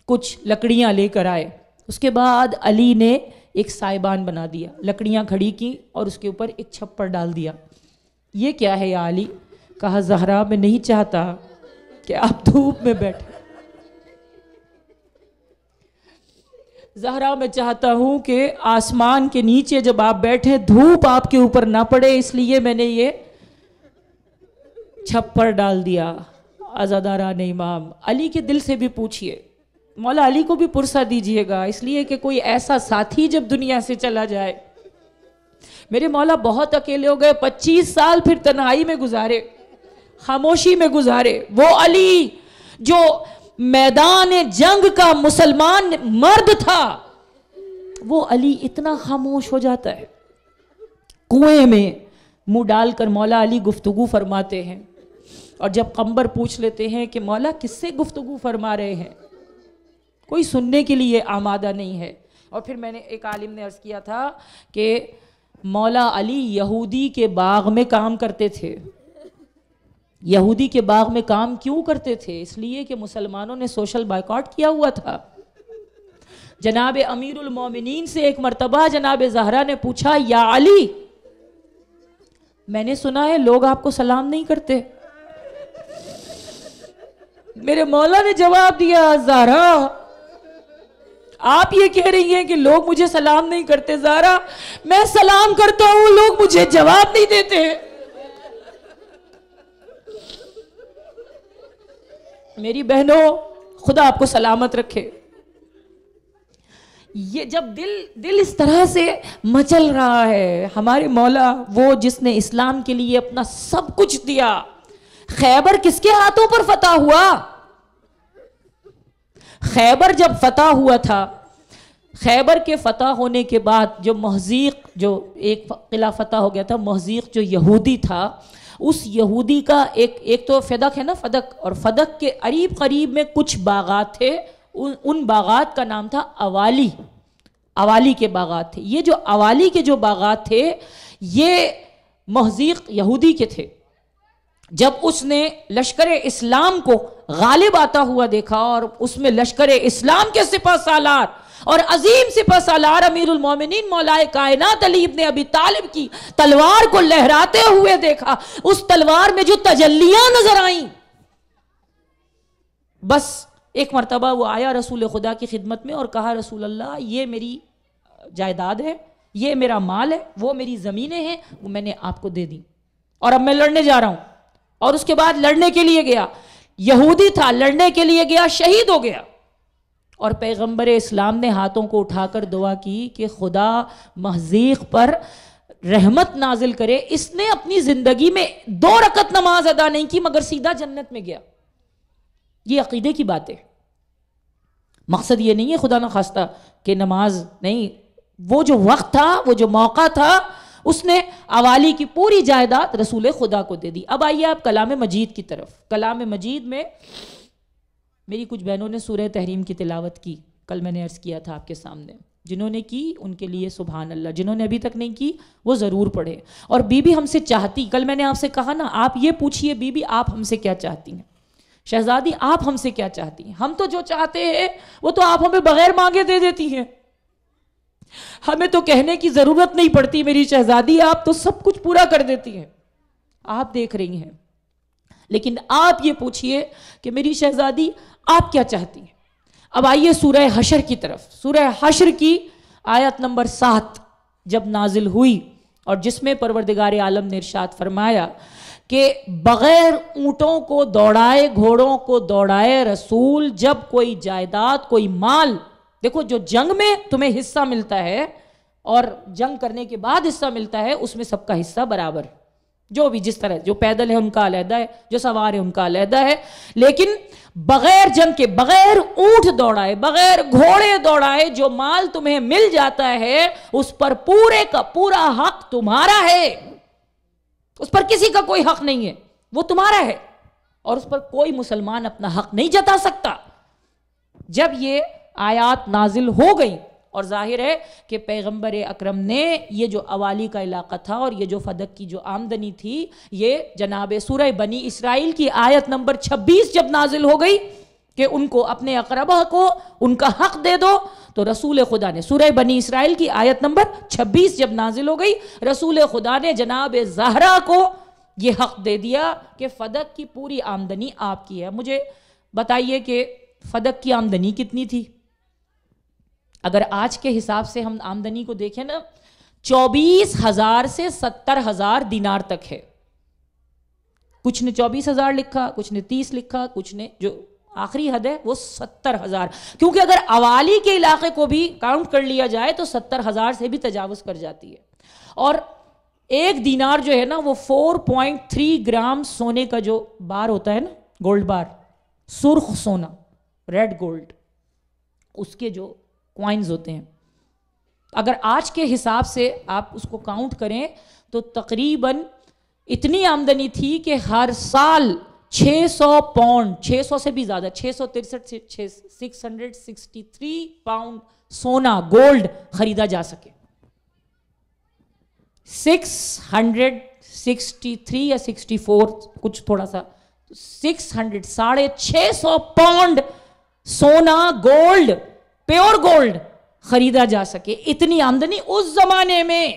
कुछ लकड़ियाँ लेकर आए उसके बाद अली ने एक साइबान बना दिया लकड़ियाँ खड़ी की और उसके ऊपर एक छप्पर डाल दिया ये क्या है या अली कहा जहरा मैं नहीं चाहता कि आप धूप में बैठे जहरा मैं चाहता हूँ कि आसमान के नीचे जब आप बैठे धूप आपके ऊपर ना पड़े इसलिए मैंने ये छप्पर डाल दिया आज़ादारान इमाम अली के दिल से भी पूछिए मौला अली को भी पुरसा दीजिएगा इसलिए कि कोई ऐसा साथी जब दुनिया से चला जाए मेरे मौला बहुत अकेले हो गए पच्चीस साल फिर तन्हाई में गुजारे खामोशी में गुजारे वो अली जो मैदान जंग का मुसलमान मर्द था वो अली इतना खामोश हो जाता है कुएं में मुंह डालकर मौला अली गुफ्तगु फरमाते हैं और जब कंबर पूछ लेते हैं कि मौला किससे गुफ्तगु फरमा रहे हैं कोई सुनने के लिए आमादा नहीं है और फिर मैंने एक आलिम ने अर्ज़ किया था कि मौला अली यहूदी के बाग में काम करते थे यहूदी के बाग में काम क्यों करते थे इसलिए कि मुसलमानों ने सोशल बाइकआउट किया हुआ था जनाब अमीरमिन से एक मरतबा जनाब जहरा ने पूछा या अली मैंने सुना है लोग आपको सलाम नहीं करते मेरे मौला ने जवाब दिया जारा आप ये कह रही हैं कि लोग मुझे सलाम नहीं करते जारा मैं सलाम करता हूं लोग मुझे जवाब नहीं देते मेरी बहनों खुदा आपको सलामत रखे ये जब दिल दिल इस तरह से मचल रहा है हमारे मौला वो जिसने इस्लाम के लिए अपना सब कुछ दिया खैबर किसके हाथों पर फतह हुआ खैबर जब फतह हुआ था खैबर के फतह होने के बाद जो महजीक जो एक किला फतह हो गया था महजीक जो यहूदी था उस यहूदी का एक एक तो फदक है ना फदक और फदक के करीब करीब में कुछ बागात थे उन उन बागात का नाम था अवाली अवाली के बागात थे ये जो अवाली के जो बागात थे ये महजीक यहूदी के थे जब उसने लश्कर इस्लाम को गालिब आता हुआ देखा और उसमें लश्कर इस्लाम के सिपा सालार और अजीम सिपा सालार अमीरुल मोमिनीन मौलाए कायनात अली इब्ने अबी तालिब की तलवार को लहराते हुए देखा उस तलवार में जो तजल्लियां नजर आई बस एक मरतबा वो आया रसूल खुदा की खिदमत में और कहा रसूल अल्लाह ये मेरी जायदाद है ये मेरा माल है वो मेरी ज़मीनें हैं वो मैंने आपको दे दी और अब मैं लड़ने जा रहा हूँ और उसके बाद लड़ने के लिए गया यहूदी था लड़ने के लिए गया शहीद हो गया और पैगंबर इस्लाम ने हाथों को उठाकर दुआ की कि खुदा महजीक पर रहमत नाजिल करे इसने अपनी ज़िंदगी में दो रकत नमाज अदा नहीं की मगर सीधा जन्नत में गया ये अकीदे की बात है मकसद ये नहीं है खुदा न खास्ता कि नमाज नहीं वो जो वक्त था वो जो मौका था उसने अवाली की पूरी जायदाद रसूल खुदा को दे दी अब आइए आप कलाम मजीद की तरफ कलाम मजीद में मेरी कुछ बहनों ने सूर तहरीम की तिलावत की कल मैंने अर्ज़ किया था आपके सामने जिन्होंने की उनके लिए सुबहान अल्लाह जिन्होंने अभी तक नहीं की वो ज़रूर पढ़े और बीबी हमसे चाहती कल मैंने आपसे कहा ना आप ये पूछिए बीबी आप हमसे क्या चाहती हैं शहजादी आप हमसे क्या चाहती हैं हम तो जो चाहते हैं वो तो आप हमें बग़ैर मांगे दे देती हैं हमें तो कहने की जरूरत नहीं पड़ती मेरी शहजादी आप तो सब कुछ पूरा कर देती हैं आप देख रही हैं लेकिन आप ये पूछिए कि मेरी शहजादी आप क्या चाहती हैं अब आइए सूरह हशर की तरफ सूरह हशर की आयत नंबर सात जब नाजिल हुई और जिसमें परवरदिगार आलम ने इर्शाद फरमाया कि बग़ैर ऊंटों को दौड़ाए घोड़ों को दौड़ाए रसूल जब कोई जायदाद कोई माल देखो जो जंग में तुम्हें हिस्सा मिलता है और जंग करने के बाद हिस्सा मिलता है उसमें सबका हिस्सा बराबर जो भी जिस तरह जो पैदल है उनका अलहदा है जो सवार है उनका अलहदा है लेकिन बगैर जंग के बगैर ऊंट दौड़ाए बगैर घोड़े दौड़ाए जो माल तुम्हें मिल जाता है उस पर पूरे का पूरा हक तुम्हारा है उस पर किसी का कोई हक नहीं है वो तुम्हारा है और उस पर कोई मुसलमान अपना हक नहीं जता सकता जब ये आयात नाजिल हो गई और जाहिर है कि पैगंबर अकरम ने ये जो अवाली का इलाका था और ये जो फदक की जो आमदनी थी ये जनाब सुरह बनी इसराइल की आयत नंबर 26 जब नाजिल हो गई कि उनको अपने अकरबा को उनका हक दे दो तो रसूल खुदा ने सूरह बनी इसराइल की आयत नंबर 26 जब नाजिल हो गई रसूल खुदा ने जनाब जहरा को ये हक दे दिया कि फ़दक की पूरी आमदनी आपकी है मुझे बताइए कि फ़दक की आमदनी कितनी थी अगर आज के हिसाब से हम आमदनी को देखें ना चौबीस हजार से सत्तर हजार दिनार तक है कुछ ने चौबीस हजार लिखा कुछ ने तीस लिखा कुछ ने जो आखिरी हद है वो सत्तर हजार क्योंकि अगर अवाली के इलाके को भी काउंट कर लिया जाए तो सत्तर हजार से भी तजावज कर जाती है और एक दिनार जो है ना वो 4.3 ग्राम सोने का जो बार होता है ना गोल्ड बार सुर्ख सोना रेड गोल्ड उसके जो क्वाइंस होते हैं अगर आज के हिसाब से आप उसको काउंट करें तो तकरीबन इतनी आमदनी थी कि हर साल 600 पाउंड 600 से भी ज़्यादा छः सौ तिरसठ six hundred sixty three pound सोना गोल्ड खरीदा जा सके 663 या 64 कुछ थोड़ा सा 600 साढ़े छः सौ पाउंड सोना गोल्ड प्योर गोल्ड खरीदा जा सके इतनी आमदनी उस जमाने में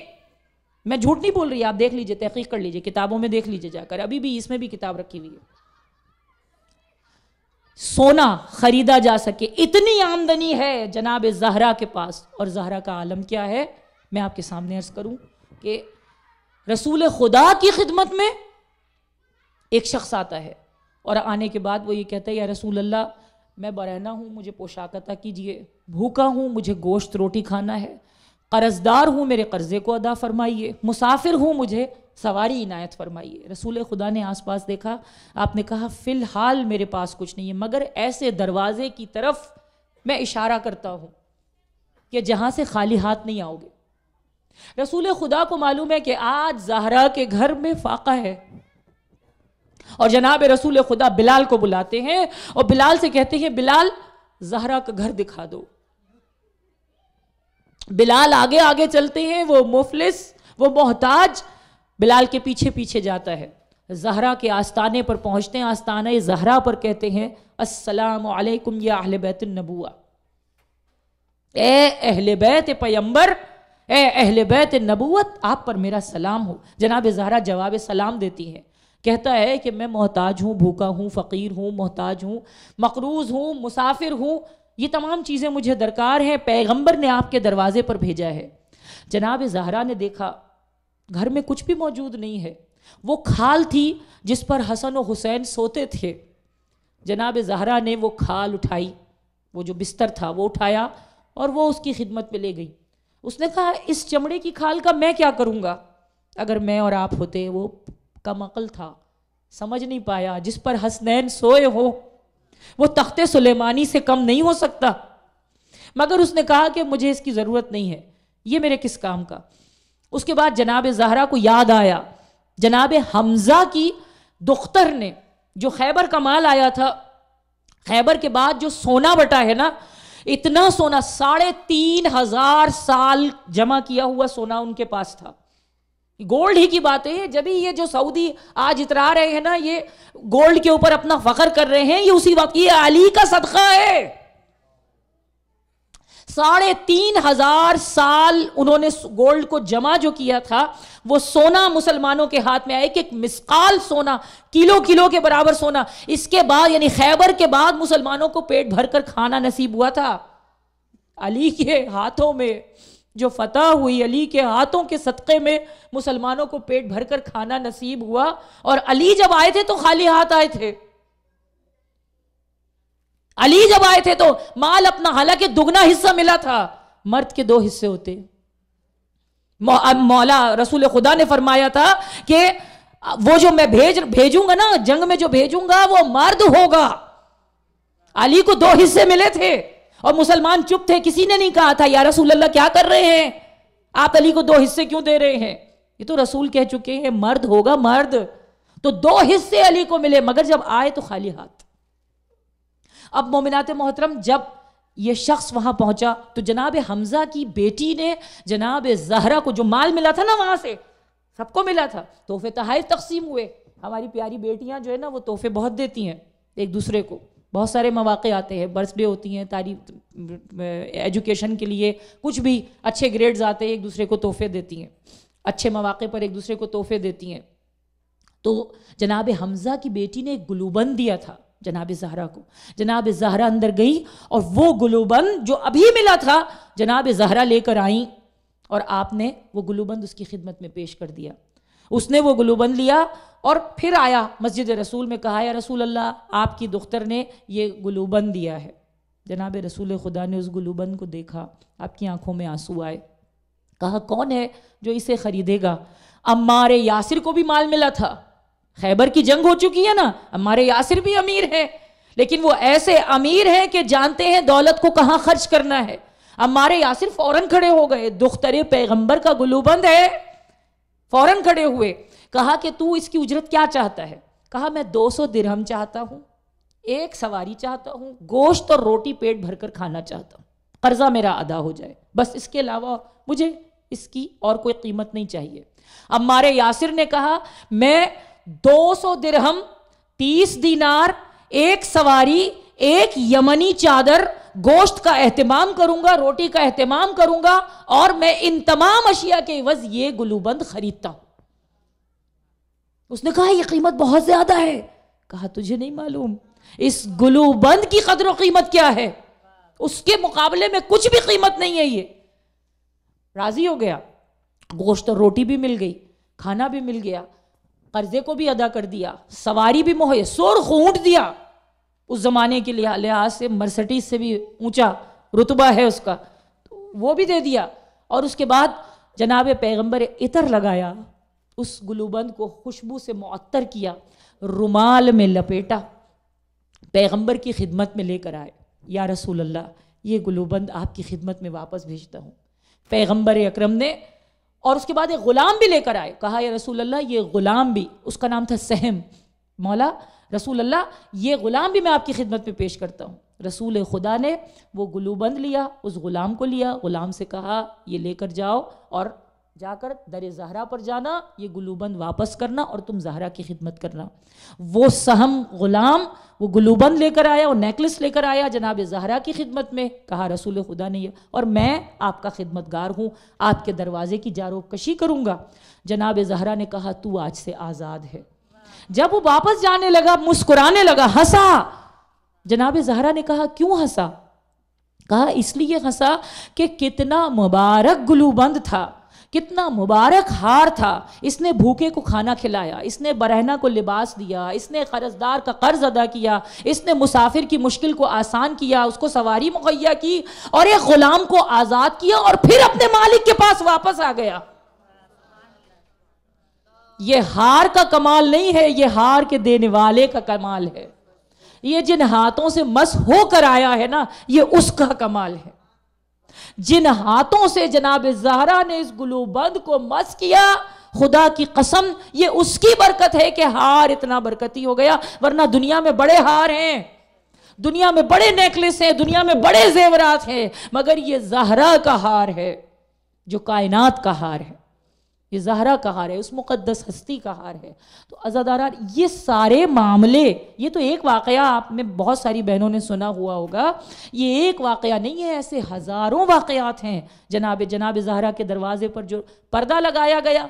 मैं झूठ नहीं बोल रही आप देख लीजिए तहकीक कर लीजिए किताबों में देख लीजिए जाकर अभी भी इसमें भी किताब रखी हुई है सोना खरीदा जा सके इतनी आमदनी है जनाब जहरा के पास और जहरा का आलम क्या है मैं आपके सामने अर्ज करूं कि रसूल खुदा की खिदमत में एक शख्स आता है और आने के बाद वो ये कहता है या रसूल अल्लाह मैं बरहना हूँ मुझे पोशाक अदा कीजिए भूखा हूँ मुझे गोश्त रोटी खाना है कर्जदार हूँ मेरे कर्ज़े को अदा फरमाइए मुसाफिर हूँ मुझे सवारी इनायत फरमाइए रसूल खुदा ने आसपास देखा आपने कहा फ़िलहाल मेरे पास कुछ नहीं है मगर ऐसे दरवाज़े की तरफ मैं इशारा करता हूँ कि जहाँ से खाली हाथ नहीं आओगे रसूल खुदा को मालूम है कि आज जहरा के घर में फाका है और जनाब रसूल खुदा बिलाल को बुलाते हैं और बिलाल से कहते हैं बिलाल जहरा का घर दिखा दो बिलाल आगे आगे चलते हैं वो मुफलिस वो मोहताज बिलाल के पीछे पीछे जाता है जहरा के आस्थाने पर पहुंचते हैं आस्थाना जहरा पर कहते हैं अस्सलाम वालेकुम अहल बैत नबुआ एहल बैत पैम्बर एहल बैत नबूत आप पर मेरा सलाम हो जनाब जहरा जवाब सलाम देती हैं कहता है कि मैं मोहताज हूँ भूखा हूँ फ़कीर हूँ मोहताज हूँ मकरूज़ हूँ मुसाफिर हूँ ये तमाम चीज़ें मुझे दरकार हैं पैगंबर ने आपके दरवाजे पर भेजा है जनाब जहरा ने देखा घर में कुछ भी मौजूद नहीं है वो खाल थी जिस पर हसन और हुसैन सोते थे जनाब जहरा ने वो खाल उठाई वो जो बिस्तर था वो उठाया और वो उसकी खिदमत में ले गई उसने कहा इस चमड़े की खाल का मैं क्या करूँगा अगर मैं और आप होते वो कम अकल था समझ नहीं पाया जिस पर हसनैन सोए हो वो तख्ते सुलेमानी से कम नहीं हो सकता मगर उसने कहा कि मुझे इसकी ज़रूरत नहीं है ये मेरे किस काम का उसके बाद जनाब जहरा को याद आया जनाब हमज़ा की दुख्तर ने जो खैबर का माल आया था खैबर के बाद जो सोना बटा है ना इतना सोना साढ़े तीन हजार साल जमा किया हुआ सोना उनके पास था गोल्ड ही की बात है जब ये जो सऊदी आज इतरा रहे हैं ना ये गोल्ड के ऊपर अपना फखर कर रहे हैं ये उसी वक्त ये अली का सदका है साढ़े तीन हजार साल उन्होंने गोल्ड को जमा जो किया था वो सोना मुसलमानों के हाथ में आया एक एक मिसकाल सोना किलो किलो के बराबर सोना इसके बाद यानी खैबर के बाद मुसलमानों को पेट भरकर खाना नसीब हुआ था अली के हाथों में जो फतह हुई अली के हाथों के सदक़े में मुसलमानों को पेट भरकर खाना नसीब हुआ और अली जब आए थे तो खाली हाथ आए थे अली जब आए थे तो माल अपना हालांकि दुगना हिस्सा मिला था मर्द के दो हिस्से होते मौला रसूल खुदा ने फरमाया था कि वो जो मैं भेज भेजूंगा ना जंग में जो भेजूंगा वो मर्द होगा अली को दो हिस्से मिले थे और मुसलमान चुप थे किसी ने नहीं कहा था या रसूल अल्लाह क्या कर रहे हैं आप अली को दो हिस्से क्यों दे रहे हैं ये तो रसूल कह चुके हैं मर्द होगा मर्द तो दो हिस्से अली को मिले मगर जब आए तो खाली हाथ अब मोमिनात मोहतरम जब ये शख्स वहां पहुंचा तो जनाब हमजा की बेटी ने जनाब जहरा को जो माल मिला था ना वहां से सबको मिला था तोहफे तहाइफ तकसीम हुए हमारी प्यारी बेटियां जो है ना वो तोहफे बहुत देती हैं एक दूसरे को बहुत सारे मौाक़े आते हैं बर्थडे होती हैं तारीफ एजुकेशन के लिए कुछ भी अच्छे ग्रेड्स आते हैं एक दूसरे को तोहफे देती हैं अच्छे मौाक़े पर एक दूसरे को तोहफे देती हैं तो जनाब हमज़ा की बेटी ने एक गुलूबंद दिया था जनाब जहरा को जनाब जहरा अंदर गई और वो गुलूबंद जो अभी मिला था जनाब जहरा लेकर आई और आपने वो गुलूबंद उसकी खिदमत में पेश कर दिया उसने वो गुलूबंद लिया और फिर आया मस्जिद रसूल में कहा या रसूल अल्लाह आपकी दुख्तर ने ये गुलूबंद दिया है जनाब रसूल खुदा ने उस गुलूबंद को देखा आपकी आंखों में आंसू आए कहा कौन है जो इसे ख़रीदेगा अम्मारे यासिर को भी माल मिला था खैबर की जंग हो चुकी है ना अम्मारे यासिर भी अमीर है लेकिन वो ऐसे अमीर हैं कि जानते हैं दौलत को कहाँ खर्च करना है अम्मारे यासिर फ़ौरन खड़े हो गए दुख्तरे पैगंबर का गुलूबंद है फ़ौरन खड़े हुए कहा कि तू इसकी उजरत क्या चाहता है कहा मैं 200 दिरहम चाहता हूँ एक सवारी चाहता हूँ गोश्त और रोटी पेट भरकर खाना चाहता हूँ कर्जा मेरा अदा हो जाए बस इसके अलावा मुझे इसकी और कोई कीमत नहीं चाहिए अब मारे यासिर ने कहा मैं 200 दिरहम तीस दिनार एक सवारी एक यमनी चादर गोश्त का एहतमाम करूंगा रोटी का एहतमाम करूंगा और मैं इन तमाम अशिया के वज ये गुलूबंद खरीदता हूं उसने कहा यह कीमत बहुत ज़्यादा है कहा तुझे नहीं मालूम इस गुलूबंद की कदर कीमत क्या है उसके मुकाबले में कुछ भी कीमत नहीं है ये राज़ी हो गया गोश्त और रोटी भी मिल गई खाना भी मिल गया कर्जे को भी अदा कर दिया सवारी भी मोहे सोर खूंट दिया उस ज़माने के लिहाज लिहाज से मर्सडीज से भी ऊंचा रुतबा है उसका तो वो भी दे दिया और उसके बाद जनाब पैगंबर इतर लगाया उस गुलूबंद को खुशबू से मअतर किया रुमाल में लपेटा पैगंबर की खिदमत में लेकर आए या रसूल अल्लाह ये गुलूबंद आपकी खिदमत में वापस भेजता हूँ पैगंबर अक्रम ने और उसके बाद एक ग़ुलाम भी लेकर आए कहा या रसूल अल्लाह ये ग़ुलाम भी उसका नाम था सहम मौला रसूल अल्लाह ये ग़ुलाम भी मैं आपकी खिदमत में पेश करता हूँ रसूल खुदा ने वो गुलूबंद लिया उस ग़ुलाम को लिया ग़ुलाम से कहा ये लेकर जाओ और जाकर दर जहरा पर जाना ये गुलूबंद वापस करना और तुम जहरा की खिदमत करना वो सहम गुलाम वो गुलूबंद लेकर आया वो नेकलेस लेकर आया जनाब जहरा की खिदमत में कहा रसूल खुदा ने यह और मैं आपका खिदमतगार हूँ आपके दरवाजे की जारो कशी करूँगा जनाब जहरा ने कहा तू आज से आज़ाद है जब वो वापस जाने लगा मुस्कुराने लगा हंसा जनाब जहरा ने कहा क्यों हंसा कहा इसलिए हंसा कि कितना मुबारक गुलूबंद था कितना मुबारक हार था इसने भूखे को खाना खिलाया इसने बरहना को लिबास दिया इसने कर्जदार का कर्ज अदा किया इसने मुसाफिर की मुश्किल को आसान किया उसको सवारी मुहैया की और एक गुलाम को आज़ाद किया और फिर अपने मालिक के पास वापस आ गया ये हार का कमाल नहीं है ये हार के देने वाले का कमाल है ये जिन हाथों से मस होकर आया है ना ये उसका कमाल है जिन हाथों से जनाब जहरा ने इस गुलूबंद को मस किया खुदा की कसम ये उसकी बरकत है कि हार इतना बरकती हो गया वरना दुनिया में बड़े हार हैं दुनिया में बड़े नेकलेस हैं दुनिया में बड़े जेवरात हैं मगर ये जहरा का हार है जो कायनात का हार है ये जहरा का हार है उस मुक़दस हस्ती का हार है तो अज़ादारार ये सारे मामले ये तो एक वाक़ आप में बहुत सारी बहनों ने सुना हुआ होगा ये एक वाक़ नहीं है ऐसे हज़ारों वाक़ात हैं जनाब जनाब जहरा के दरवाज़े पर जो पर्दा लगाया गया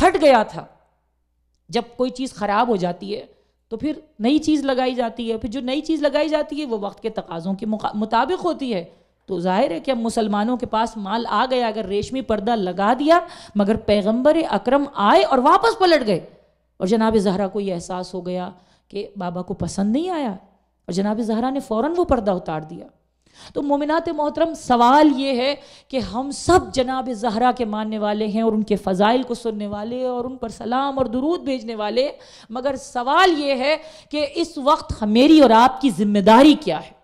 फट गया था जब कोई चीज़ ख़राब हो जाती है तो फिर नई चीज़ लगाई जाती है फिर जो नई चीज़ लगाई जाती है वो वक्त के तकाज़ों के मुताबिक होती है तो जाहिर है कि अब मुसलमानों के पास माल आ गया अगर रेशमी पर्दा लगा दिया मगर पैगम्बर अक्रम आए और वापस पलट गए और जनाब जहरा को यह एहसास हो गया कि बाबा को पसंद नहीं आया और जनाब जहरा ने फौरन वो पर्दा उतार दिया तो मोमिनात मोहतरम सवाल ये है कि हम सब जनाब जहरा के मानने वाले हैं और उनके फ़ज़ाइल को सुनने वाले और उन पर सलाम और दुरूद भेजने वाले मगर सवाल ये है कि इस वक्त मेरी और आपकी ज़िम्मेदारी क्या है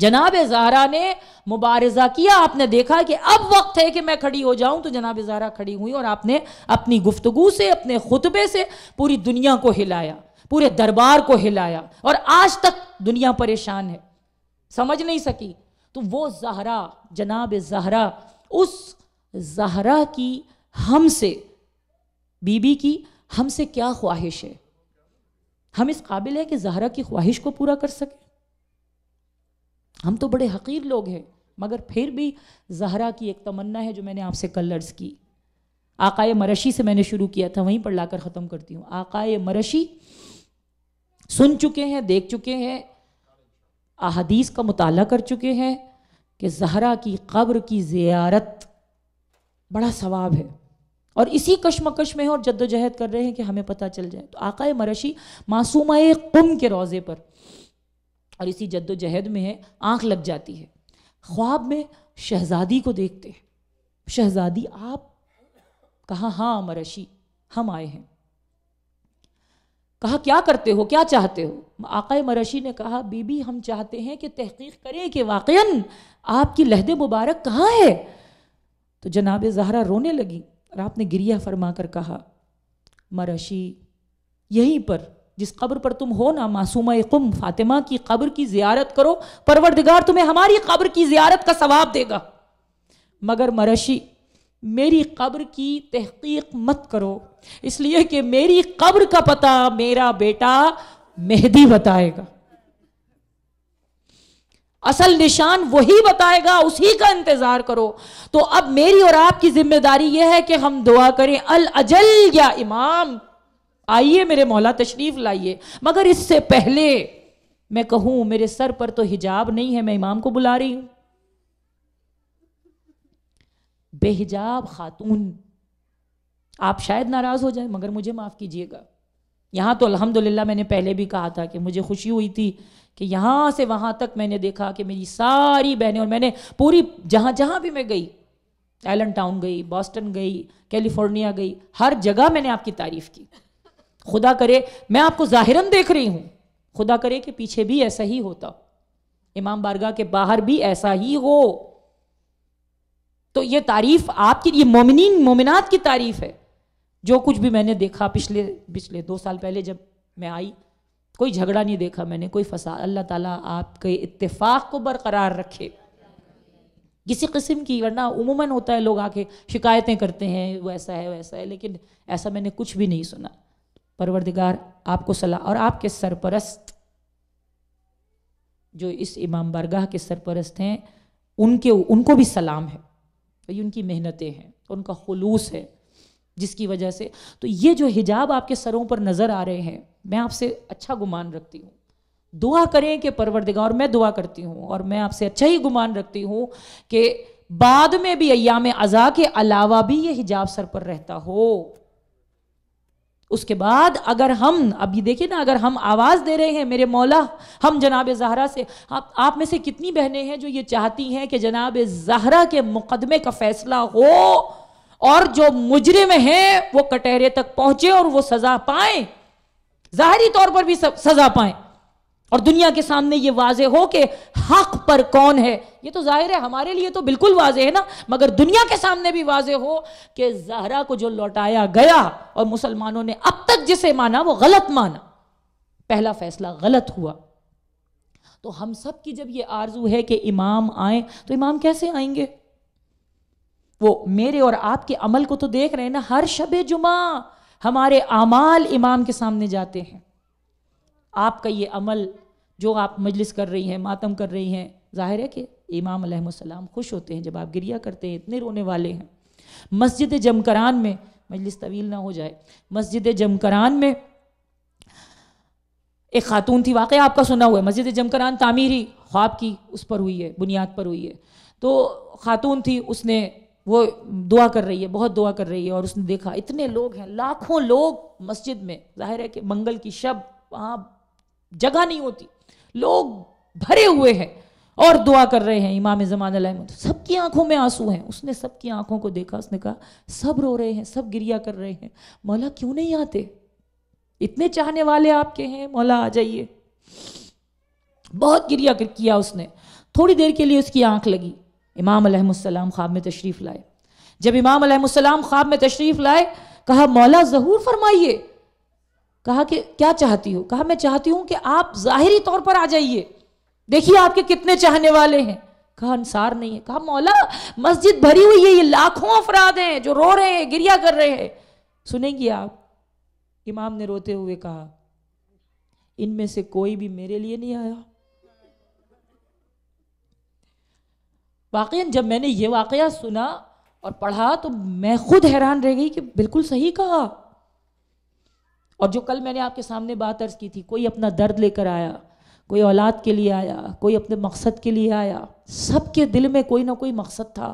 जनाब जहरा ने मुबारजा किया आपने देखा कि अब वक्त है कि मैं खड़ी हो जाऊं तो जनाब जहरा खड़ी हुई और आपने अपनी गुफ्तगु से अपने खुतबे से पूरी दुनिया को हिलाया पूरे दरबार को हिलाया और आज तक दुनिया परेशान है समझ नहीं सकी तो वो जहरा जनाब जहरा उस जहरा की हमसे बीबी की हमसे क्या ख्वाहिश है हम इस काबिल है कि जहरा की ख्वाहिश को पूरा कर सकें हम तो बड़े हकीर लोग हैं मगर फिर भी जहरा की एक तमन्ना है जो मैंने आपसे कल अर्ज़ की आकाए मरशी से मैंने शुरू किया था वहीं पर लाकर ख़त्म करती हूँ आकाए मरशी सुन चुके हैं देख चुके हैं अहदीस का मताल कर चुके हैं कि जहरा की कब्र की ज़ियारत बड़ा सवाब है और इसी कशमकश में है और जद्दोजहद कर रहे हैं कि हमें पता चल जाए तो आकाए मरशी मासूमा कुम के रोज़े पर और इसी जद्दोजहद में है आँख लग जाती है ख्वाब में शहज़ादी को देखते हैं शहज़ादी आप कहा हाँ अमरशी हम आए हैं कहा क्या करते हो क्या चाहते हो आकाए मरशी ने कहा बीबी हम चाहते हैं कि तहकीक करें कि वाकया आपकी लहद मुबारक कहाँ है तो जनाब जहरा रोने लगी और आपने गिरिया फरमा कर कहा मरशी यहीं पर जिस कब्र पर तुम हो ना मासूमा कुम फातिमा की कब्र की जियारत करो परवरदिगार तुम्हें हमारी कब्र की जियारत का सवाब देगा मगर मरशी मेरी कब्र की तहकीक मत करो इसलिए कि मेरी कब्र का पता मेरा बेटा मेहदी बताएगा असल निशान वही बताएगा उसी का इंतजार करो तो अब मेरी और आपकी जिम्मेदारी यह है कि हम दुआ करें अल अजल या इमाम आइए मेरे मौला तशरीफ लाइए मगर इससे पहले मैं कहूं मेरे सर पर तो हिजाब नहीं है मैं इमाम को बुला रही हूं बेहिजाब खातून आप शायद नाराज़ हो जाए मगर मुझे माफ़ कीजिएगा यहां तो अल्हम्दुलिल्लाह मैंने पहले भी कहा था कि मुझे खुशी हुई थी कि यहां से वहां तक मैंने देखा कि मेरी सारी बहनें और मैंने पूरी जहां जहां भी मैं गई एलन टाउन गई बॉस्टन गई कैलिफोर्निया गई हर जगह मैंने आपकी तारीफ़ की खुदा करे मैं आपको ज़ाहिरन देख रही हूं खुदा करे कि पीछे भी ऐसा ही होता इमाम बारगाह के बाहर भी ऐसा ही हो तो ये तारीफ आपकी ये मोमिन मोमिनात की तारीफ है जो कुछ भी मैंने देखा पिछले पिछले दो साल पहले जब मैं आई कोई झगड़ा नहीं देखा मैंने कोई फसा अल्लाह ताला आपके इत्तेफाक को बरकरार रखे किसी किस्म की वरना उमूमन होता है लोग आके शिकायतें करते हैं वैसा है वैसा है लेकिन ऐसा मैंने कुछ भी नहीं सुना परवरदिगार आपको सलाह और आपके सरपरस्त जो इस इमाम बरगाह के सरपरस्त हैं उनके उनको भी सलाम है ये उनकी मेहनतें हैं उनका खलूस है जिसकी वजह से तो ये जो हिजाब आपके सरों पर नज़र आ रहे हैं मैं आपसे अच्छा गुमान रखती हूँ दुआ करें कि परवरदिगार और मैं दुआ करती हूँ और मैं आपसे अच्छा ही गुमान रखती हूँ कि बाद में भी अयाम अज़ा के अलावा भी ये हिजाब सर पर रहता हो उसके बाद अगर हम अभी देखिए ना अगर हम आवाज़ दे रहे हैं मेरे मौला हम जनाब जहरा से आप आप में से कितनी बहनें हैं जो ये चाहती हैं कि जनाब जहरा के मुकदमे का फैसला हो और जो मुजरिम हैं वो कटहरे तक पहुंचे और वो सज़ा पाए ज़ाहरी तौर पर भी सज़ा पाएं और दुनिया के सामने ये वाजे हो कि हक पर कौन है ये तो जाहिर है हमारे लिए तो बिल्कुल वाजे है ना मगर दुनिया के सामने भी वाजे हो कि जहरा को जो लौटाया गया और मुसलमानों ने अब तक जिसे माना वो गलत माना पहला फैसला गलत हुआ तो हम सब की जब ये आरजू है कि इमाम आए तो इमाम कैसे आएंगे वो मेरे और आपके अमल को तो देख रहे हैं ना हर शब जुमा हमारे अमाल इमाम के सामने जाते हैं आपका ये अमल जो आप मजलिस कर रही हैं मातम कर रही हैं जाहिर है कि इमाम अलैहिस्सलाम खुश होते हैं जब आप गिरिया करते हैं इतने रोने वाले हैं मस्जिद जमकरान में मजलिस तवील ना हो जाए मस्जिद जमकरान में एक खातून थी वाकई आपका सुना हुआ है मस्जिद जमकरान तामीरी ख्वाब की उस पर हुई है बुनियाद पर हुई है तो खातून थी उसने वो दुआ कर रही है बहुत दुआ कर रही है और उसने देखा इतने लोग हैं लाखों लोग मस्जिद में जाहिर है कि मंगल की शब वहाँ जगह नहीं होती लोग भरे हुए हैं और दुआ कर रहे हैं इमाम जमान सबकी आंखों में आंसू हैं उसने सबकी आंखों को देखा उसने कहा सब रो रहे हैं सब गिरिया कर रहे हैं मौला क्यों नहीं आते इतने चाहने वाले आपके हैं मौला आ जाइए बहुत गिरिया कर किया उसने थोड़ी देर के लिए उसकी आंख लगी इमाम अलहमसलाम ख्वाब में तशरीफ़ लाए जब इमाम अलहमसलाम ख्वाब में तशरीफ़ लाए कहा मौला ज़हूर फरमाइए कहा कि क्या चाहती हो कहा मैं चाहती हूं कि आप जाहिरी तौर पर आ जाइए देखिए आपके कितने चाहने वाले हैं कहा अंसार नहीं है कहा मौला मस्जिद भरी हुई है ये लाखों अफराद हैं जो रो रहे हैं गिरिया कर रहे हैं सुनेंगे आप इमाम ने रोते हुए कहा इनमें से कोई भी मेरे लिए नहीं आया वाकई जब मैंने ये वाकया सुना और पढ़ा तो मैं खुद हैरान रह गई कि बिल्कुल सही कहा और जो कल मैंने आपके सामने बात अर्ज की थी कोई अपना दर्द लेकर आया कोई औलाद के लिए आया कोई अपने मकसद के लिए आया सबके दिल में कोई ना कोई मकसद था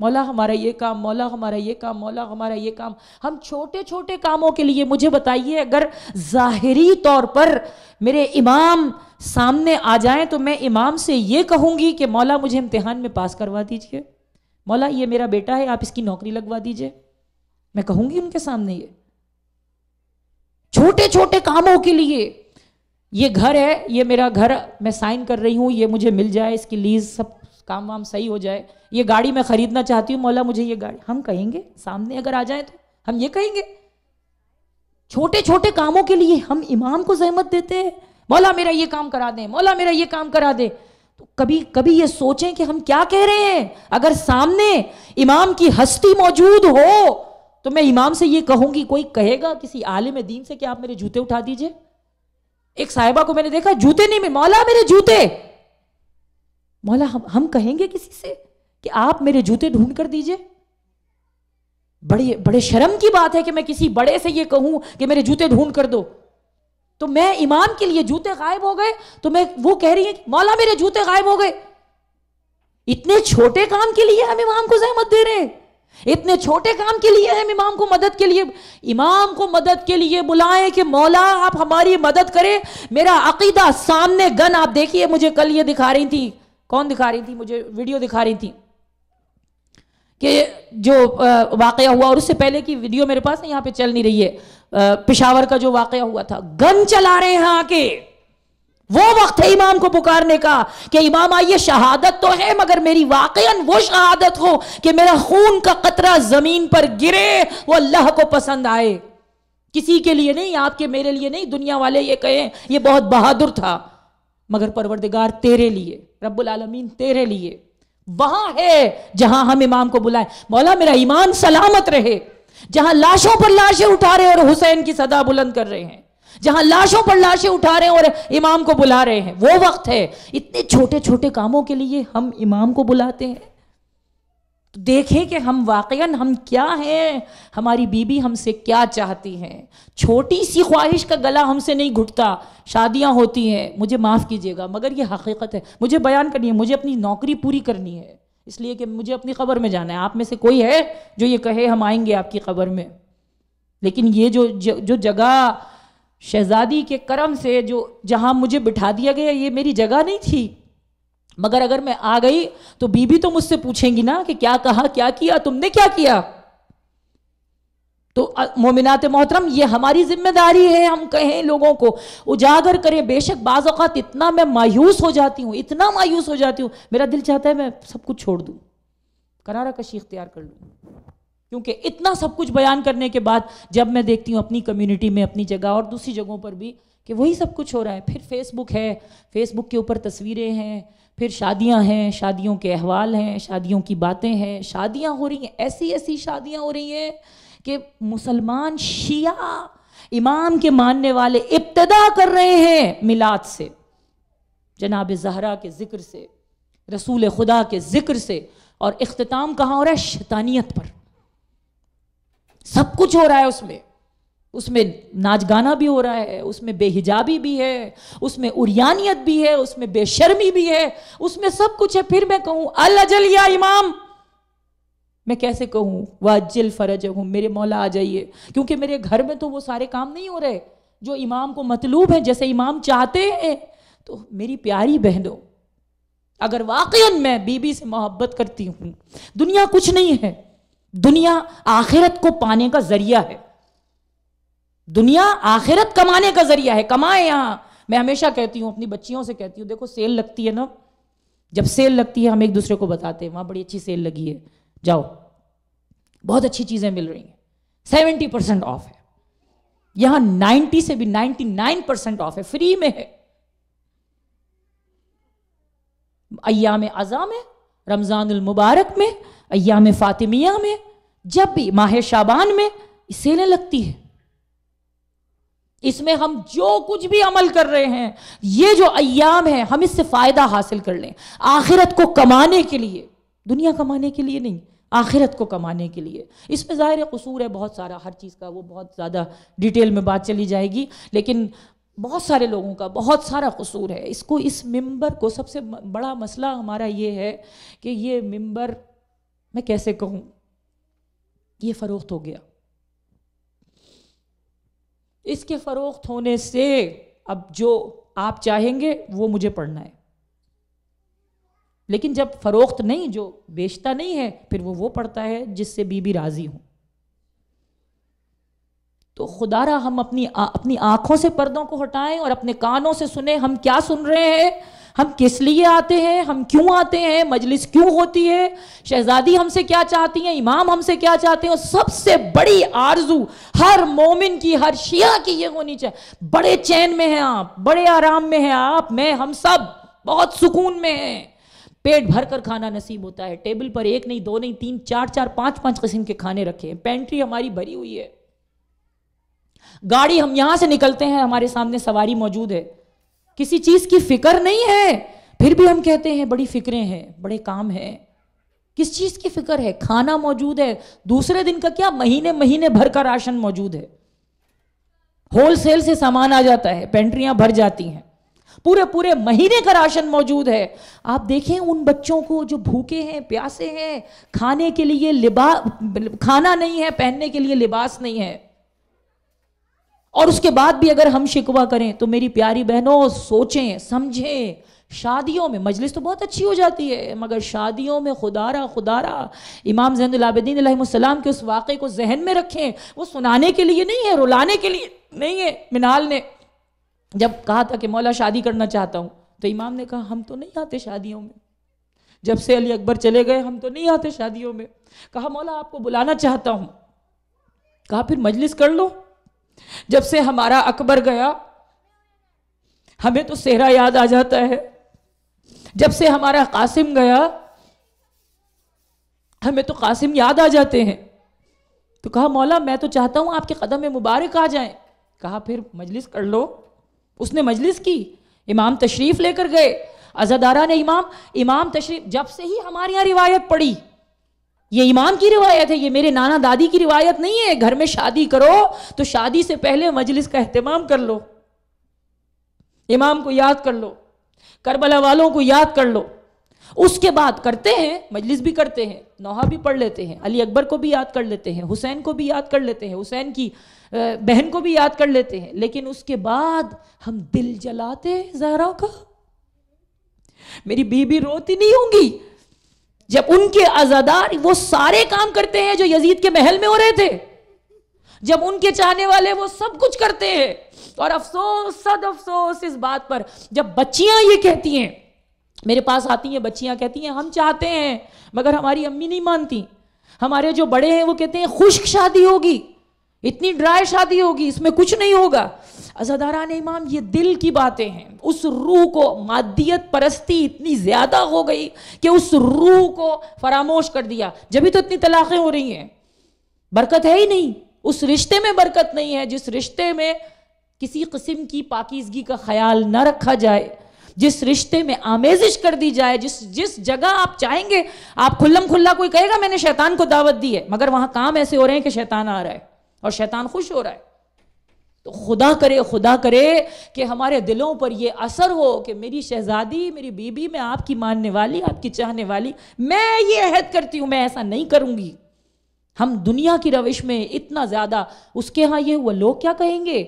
मौला हमारा ये काम मौला हमारा ये काम मौला हमारा ये काम हम छोटे छोटे कामों के लिए मुझे बताइए अगर ज़ाहरी तौर पर मेरे इमाम सामने आ जाएं तो मैं इमाम से ये कहूँगी कि मौला मुझे इम्तिहान में पास करवा दीजिए मौला ये मेरा बेटा है आप इसकी नौकरी लगवा दीजिए मैं कहूँगी उनके सामने ये छोटे छोटे कामों के लिए ये घर है ये मेरा घर मैं साइन कर रही हूँ ये मुझे मिल जाए इसकी लीज सब काम वाम सही हो जाए ये गाड़ी मैं खरीदना चाहती हूँ मौला मुझे ये गाड़ी हम कहेंगे सामने अगर आ जाए तो हम ये कहेंगे छोटे छोटे कामों के लिए हम इमाम को सहमत देते हैं मौला मेरा ये काम करा दें मौला मेरा ये काम करा दे तो कभी कभी ये सोचें कि हम क्या कह रहे हैं अगर सामने इमाम की हस्ती मौजूद हो तो मैं इमाम से ये कहूंगी कोई कहेगा किसी आलिम दीन से कि आप मेरे जूते उठा दीजिए एक साहिबा को मैंने देखा जूते नहीं मिले मौला मेरे जूते मौला हम हम कहेंगे किसी से कि आप मेरे जूते ढूंढ कर दीजिए बड़ी बड़े शर्म की बात है कि मैं किसी बड़े से ये कहूं कि मेरे जूते ढूंढ कर दो तो मैं इमाम के लिए जूते गायब हो गए तो मैं वो कह रही है मौला मेरे जूते गायब हो गए इतने छोटे काम के लिए हम इमाम को जहमत दे रहे हैं इतने छोटे काम के लिए हम इमाम को मदद के लिए इमाम को मदद के लिए बुलाएं कि मौला आप हमारी मदद करें मेरा अकीदा सामने गन आप देखिए मुझे कल ये दिखा रही थी कौन दिखा रही थी मुझे वीडियो दिखा रही थी कि जो वाकया हुआ और उससे पहले की वीडियो मेरे पास यहां पे चल नहीं रही है पिशावर का जो वाकया हुआ था गन चला रहे हैं आके वो वक्त है इमाम को पुकारने का कि इमाम आइए हाँ, शहादत तो है मगर मेरी वाकयान वो शहादत हो कि मेरा खून का कतरा जमीन पर गिरे वो अल्लाह को पसंद आए किसी के लिए नहीं आपके मेरे लिए नहीं दुनिया वाले ये कहें ये बहुत बहादुर था मगर परवरदिगार तेरे लिए रब्बुल आलमीन तेरे लिए वहां है जहां हम इमाम को बुलाएं मौला मेरा ईमान सलामत रहे जहां लाशों पर लाशें उठा रहे और हुसैन की सदा बुलंद कर रहे हैं जहां लाशों पर लाशें उठा रहे हैं और इमाम को बुला रहे हैं वो वक्त है इतने छोटे छोटे कामों के लिए हम इमाम को बुलाते हैं तो देखें कि हम वाकया हम क्या हैं हमारी बीबी हमसे क्या चाहती हैं छोटी सी ख्वाहिश का गला हमसे नहीं घुटता शादियां होती हैं मुझे माफ़ कीजिएगा मगर ये हकीकत है मुझे बयान करनी है मुझे अपनी नौकरी पूरी करनी है इसलिए कि मुझे अपनी खबर में जाना है आप में से कोई है जो ये कहे हम आएंगे आपकी खबर में लेकिन ये जो जो जगह शहजादी के करम से जो जहां मुझे बिठा दिया गया ये मेरी जगह नहीं थी मगर अगर मैं आ गई तो बीबी तो मुझसे पूछेंगी ना कि क्या कहा क्या किया तुमने क्या किया तो मोमिनात मोहतरम ये हमारी जिम्मेदारी है हम कहें लोगों को उजागर करें बेशक बाज़ात इतना मैं मायूस हो जाती हूँ इतना मायूस हो जाती हूँ मेरा दिल चाहता है मैं सब कुछ छोड़ दूँ करारा कशी इख्तियार कर लूँ क्योंकि इतना सब कुछ बयान करने के बाद जब मैं देखती हूँ अपनी कम्युनिटी में अपनी जगह और दूसरी जगहों पर भी कि वही सब कुछ हो रहा है फिर फेसबुक है फेसबुक के ऊपर तस्वीरें हैं फिर शादियां हैं शादियों के अहवाल हैं शादियों की बातें हैं शादियां हो रही हैं ऐसी ऐसी शादियां हो रही हैं कि मुसलमान शिया इमाम के मानने वाले इब्तदा कर रहे हैं मिलाद से जनाब जहरा के ज़िक्र से रसूल खुदा के ज़िक्र से और अख्ताम कहाँ हो रहा है शैतानियत पर सब कुछ हो रहा है उसमें उसमें नाच गाना भी हो रहा है उसमें बेहिजाबी भी है उसमें उरियानियत भी है उसमें बेशर्मी भी है उसमें सब कुछ है फिर मैं कहूं अल अजल या इमाम मैं कैसे कहूँ वाजिल फरज हूँ मेरे मौला आ जाइए क्योंकि मेरे घर में तो वो सारे काम नहीं हो रहे जो इमाम को मतलूब है जैसे इमाम चाहते हैं तो मेरी प्यारी बहनों अगर वाकई मैं बीबी से मोहब्बत करती हूं दुनिया कुछ नहीं है दुनिया आखिरत को पाने का जरिया है दुनिया आखिरत कमाने का जरिया है कमाए यहां मैं हमेशा कहती हूं अपनी बच्चियों से कहती हूं देखो सेल लगती है ना जब सेल लगती है हम एक दूसरे को बताते हैं वहां बड़ी अच्छी सेल लगी है जाओ बहुत अच्छी चीजें मिल रही हैं सेवेंटी परसेंट ऑफ है यहां नाइन्टी से भी नाइन्टी नाइन परसेंट ऑफ है फ्री में है अयाम अज़ा में रमज़ान मुबारक में अयाम फातिमिया में जब भी माहे शाबान में सेलें लगती है इसमें हम जो कुछ भी अमल कर रहे हैं ये जो अयाम है हम इससे फ़ायदा हासिल कर लें आखिरत को कमाने के लिए दुनिया कमाने के लिए नहीं आखिरत को कमाने के लिए इसमें ज़ाहिर कसूर है बहुत सारा हर चीज़ का वो बहुत ज़्यादा डिटेल में बात चली जाएगी लेकिन बहुत सारे लोगों का बहुत सारा कसूर है इसको इस मेंबर को सबसे बड़ा मसला हमारा ये है कि ये मेंबर मैं कैसे कहूँ ये फ़रोख्त हो गया इसके फ़रोख्त होने से अब जो आप चाहेंगे वो मुझे पढ़ना है लेकिन जब फ़रोख्त नहीं जो बेचता नहीं है फिर वो वो पढ़ता है जिससे बीबी राज़ी हूँ तो खुदारा हम अपनी आ, अपनी आंखों से पर्दों को हटाएं और अपने कानों से सुने हम क्या सुन रहे हैं हम किस लिए आते हैं हम क्यों आते हैं मजलिस क्यों होती है शहजादी हमसे क्या चाहती हैं इमाम हमसे क्या चाहते हैं और सबसे बड़ी आरजू हर मोमिन की हर शिया की ये होनी चाहिए बड़े चैन में हैं आप बड़े आराम में हैं आप मैं हम सब बहुत सुकून में हैं पेट भर कर खाना नसीब होता है टेबल पर एक नहीं दो नहीं तीन चार चार पांच पांच किस्म के खाने रखे हैं पेंट्री हमारी भरी हुई है गाड़ी हम यहां से निकलते हैं हमारे सामने सवारी मौजूद है किसी चीज़ की फिक्र नहीं है फिर भी हम कहते हैं बड़ी फिक्रें हैं बड़े काम हैं किस चीज़ की फिक्र है खाना मौजूद है दूसरे दिन का क्या महीने महीने भर का राशन मौजूद है होलसेल से सामान आ जाता है पेंट्रियां भर जाती हैं पूरे पूरे महीने का राशन मौजूद है आप देखें उन बच्चों को जो भूखे हैं प्यासे हैं खाने के लिए लिबा खाना नहीं है पहनने के लिए लिबास नहीं है और उसके बाद भी अगर हम शिकवा करें तो मेरी प्यारी बहनों सोचें समझें शादियों में मजलिस तो बहुत अच्छी हो जाती है मगर शादियों में खुदारा खुदारा इमाम जैनलाबद्दीन सलाम के उस वाक़े को जहन में रखें वो सुनाने के लिए नहीं है रुलाने के लिए नहीं है मिनाल ने जब कहा था कि मौला शादी करना चाहता हूँ तो इमाम ने कहा हम तो नहीं आते शादियों में जब से अली अकबर चले गए हम तो नहीं आते शादियों में कहा मौला आपको बुलाना चाहता हूँ कहा फिर मजलिस कर लो जब से हमारा अकबर गया हमें तो सेहरा याद आ जाता है जब से हमारा कासिम गया हमें तो कासिम याद आ जाते हैं तो कहा मौला मैं तो चाहता हूं आपके कदम में मुबारक आ जाए कहा फिर मजलिस कर लो उसने मजलिस की इमाम तशरीफ लेकर गए अजादारा ने इमाम इमाम तशरीफ जब से ही हमारे यहाँ रिवायत पड़ी ये इमाम की रिवायत है ये मेरे नाना दादी की रिवायत नहीं है घर में शादी करो तो शादी से पहले मजलिस का अहतमाम कर लो इमाम को याद कर लो करबला वालों को याद कर लो उसके बाद करते हैं मजलिस भी करते हैं नोहा भी पढ़ लेते हैं अली अकबर को भी याद कर लेते हैं हुसैन को भी याद कर लेते हैं हुसैन की बहन को भी याद कर लेते हैं लेकिन उसके बाद हम दिल जलाते हैं जहरा का मेरी बीबी रोती नहीं होंगी जब उनके आजादार वो सारे काम करते हैं जो यजीद के महल में हो रहे थे जब उनके चाहने वाले वो सब कुछ करते हैं और अफसोस सद अफसोस इस बात पर जब बच्चियां ये कहती हैं मेरे पास आती हैं बच्चियां कहती हैं हम चाहते हैं मगर हमारी अम्मी नहीं मानती हमारे जो बड़े हैं वो कहते हैं खुश्क शादी होगी इतनी ड्राई शादी होगी इसमें कुछ नहीं होगा अजादारान इमाम ये दिल की बातें हैं उस रूह को मादियत परस्ती इतनी ज़्यादा हो गई कि उस रूह को फरामोश कर दिया जब तो इतनी तलाक़ें हो रही हैं बरकत है ही नहीं उस रिश्ते में बरकत नहीं है जिस रिश्ते में किसी किस्म की पाकिजगी का ख्याल ना रखा जाए जिस रिश्ते में आमेजिश कर दी जाए जिस जिस जगह आप चाहेंगे आप खुल्लम खुल्ला कोई कहेगा मैंने शैतान को दावत दी है मगर वहाँ काम ऐसे हो रहे हैं कि शैतान आ रहा है और शैतान खुश हो रहा है तो खुदा करे खुदा करे कि हमारे दिलों पर ये असर हो कि मेरी शहजादी मेरी बीबी मैं आपकी मानने वाली आपकी चाहने वाली मैं ये अहद करती हूँ मैं ऐसा नहीं करूँगी हम दुनिया की रविश में इतना ज़्यादा उसके यहाँ ये हुआ लोग क्या कहेंगे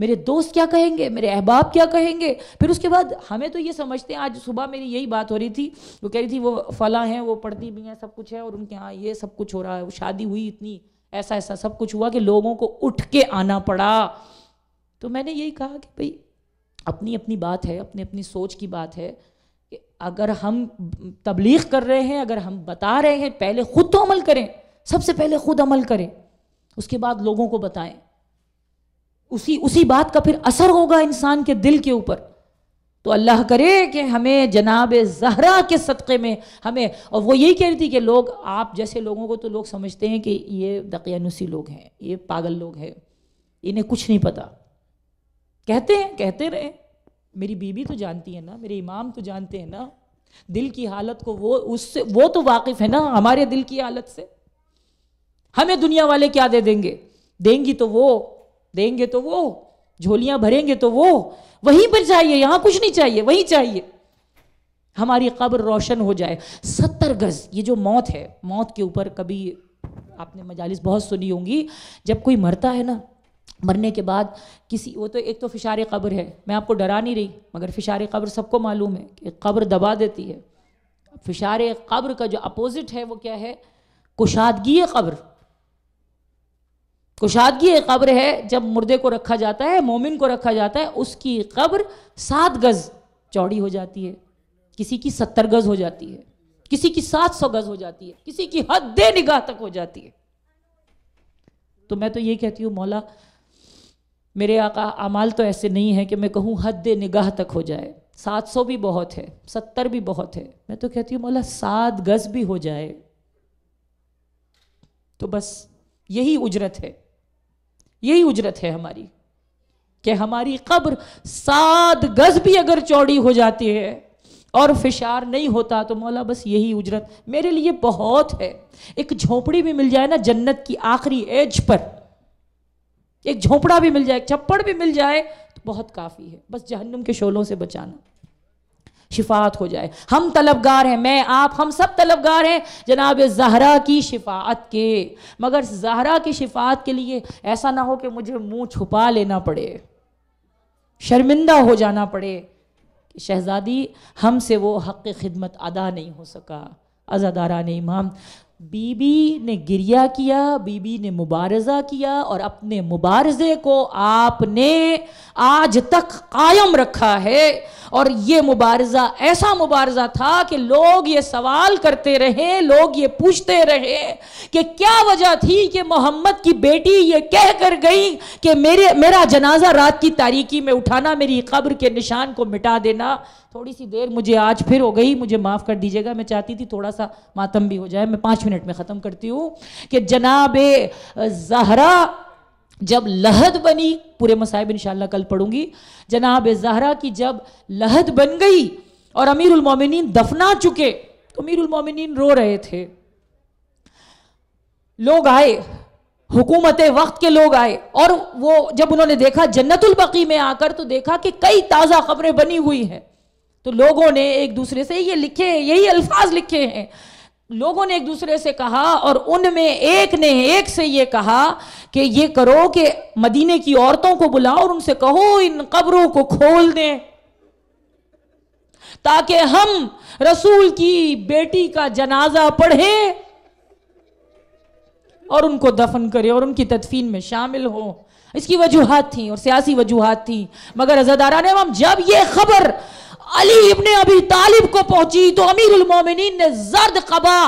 मेरे दोस्त क्या कहेंगे मेरे अहबाब क्या कहेंगे फिर उसके बाद हमें तो ये समझते हैं आज सुबह मेरी यही बात हो रही थी वो कह रही थी वो फला हैं वो पढ़ती भी हैं सब कुछ है और उनके यहाँ ये सब कुछ हो रहा है वो शादी हुई इतनी ऐसा ऐसा सब कुछ हुआ कि लोगों को उठ के आना पड़ा तो मैंने यही कहा कि भाई अपनी अपनी बात है अपनी अपनी सोच की बात है कि अगर हम तबलीग कर रहे हैं अगर हम बता रहे हैं पहले ख़ुद तो अमल करें सबसे पहले ख़ुद अमल करें उसके बाद लोगों को बताएं उसी उसी बात का फिर असर होगा इंसान के दिल के ऊपर तो अल्लाह करे कि हमें जनाब जहरा के सदक़े में हमें और वो यही कह रही थी कि लोग आप जैसे लोगों को तो लोग समझते हैं कि ये दकियानुसी लोग हैं ये पागल लोग हैं इन्हें कुछ नहीं पता कहते हैं कहते रहे मेरी बीबी तो जानती है ना मेरे इमाम तो जानते हैं ना दिल की हालत को वो उससे वो तो वाकिफ है ना हमारे दिल की हालत से हमें दुनिया वाले क्या दे देंगे देंगी तो वो देंगे तो वो झोलियां भरेंगे तो वो वहीं पर चाहिए यहां कुछ नहीं चाहिए वहीं चाहिए हमारी कब्र रोशन हो जाए सत्तर गज ये जो मौत है मौत के ऊपर कभी आपने मजालिस बहुत सुनी होंगी जब कोई मरता है ना मरने के बाद किसी वो तो एक तो फिशार कब्र है मैं आपको डरा नहीं रही मगर फिशार कब्र सबको मालूम है कि कब्र दबा देती है फिशार कब्र का जो अपोज़िट है वो क्या है कुशादगी कब्र कुशादगी कब्र है जब मुर्दे को रखा जाता है मोमिन को रखा जाता है उसकी कब्र सात गज़ चौड़ी हो जाती है किसी की सत्तर गज़ हो जाती है किसी की सात सौ गज़ हो जाती है किसी की हद निगाह तक हो जाती है तो मैं तो ये कहती हूँ मौला मेरे आका अमाल तो ऐसे नहीं है कि मैं कहूँ हद निगाह तक हो जाए सात सौ भी बहुत है सत्तर भी बहुत है मैं तो कहती हूँ मौला सात गज भी हो जाए तो बस यही उजरत है यही उजरत है हमारी कि हमारी कब्र सात गज भी अगर चौड़ी हो जाती है और फिशार नहीं होता तो मौला बस यही उजरत मेरे लिए बहुत है एक झोपड़ी भी मिल जाए ना जन्नत की आखिरी एज पर एक झोंपड़ा भी मिल जाए एक छप्पड़ भी मिल जाए तो बहुत काफ़ी है बस जहन्नुम के शोलों से बचाना शिफात हो जाए हम तलबगार हैं मैं आप हम सब तलबगार हैं जनाब जहरा की शिफात के मगर जहरा की शिफात के लिए ऐसा ना हो कि मुझे मुंह छुपा लेना पड़े शर्मिंदा हो जाना पड़े कि शहज़ादी हमसे वो हक़ खिदमत अदा नहीं हो सका ने इमाम बीबी ने गिरिया किया बीबी ने मुबारजा किया और अपने मुबारजे को आपने आज तक कायम रखा है और ये मुबारजा ऐसा मुबारजा था कि लोग ये सवाल करते रहे लोग ये पूछते रहे कि क्या वजह थी कि मोहम्मद की बेटी ये कह कर गई कि मेरे मेरा जनाजा रात की तारीकी में उठाना मेरी कब्र के निशान को मिटा देना थोड़ी सी देर मुझे आज फिर हो गई मुझे माफ़ कर दीजिएगा मैं चाहती थी थोड़ा सा मातम भी हो जाए मैं पाँच मिनट में ख़त्म करती हूं कि जनाब जहरा जब लहद बनी पूरे मसाइब इंशाला कल पढ़ूंगी जनाब जहरा की जब लहद बन गई और अमीर उलमोमिन दफना चुके तो अमीर उलमोमिन रो रहे थे लोग आए हुकूमत वक्त के लोग आए और वो जब उन्होंने देखा जन्नतुल बकी में आकर तो देखा कि कई ताज़ा खबरें बनी हुई हैं तो लोगों ने एक दूसरे से ये लिखे हैं यही अल्फाज लिखे हैं लोगों ने एक दूसरे से कहा और उनमें एक ने एक से ये कहा कि ये करो कि मदीने की औरतों को बुलाओ और उनसे कहो इन कब्रों को खोल दें ताकि हम रसूल की बेटी का जनाजा पढ़ें और उनको दफन करें और उनकी तदफीन में शामिल हो इसकी वजूहत थी और सियासी वजूहत थी मगर अजादारा ने हम जब ये खबर अली इब्ने अभी तालिब को पहुंची तो अमीर उलमोमिन ने जर्द कबा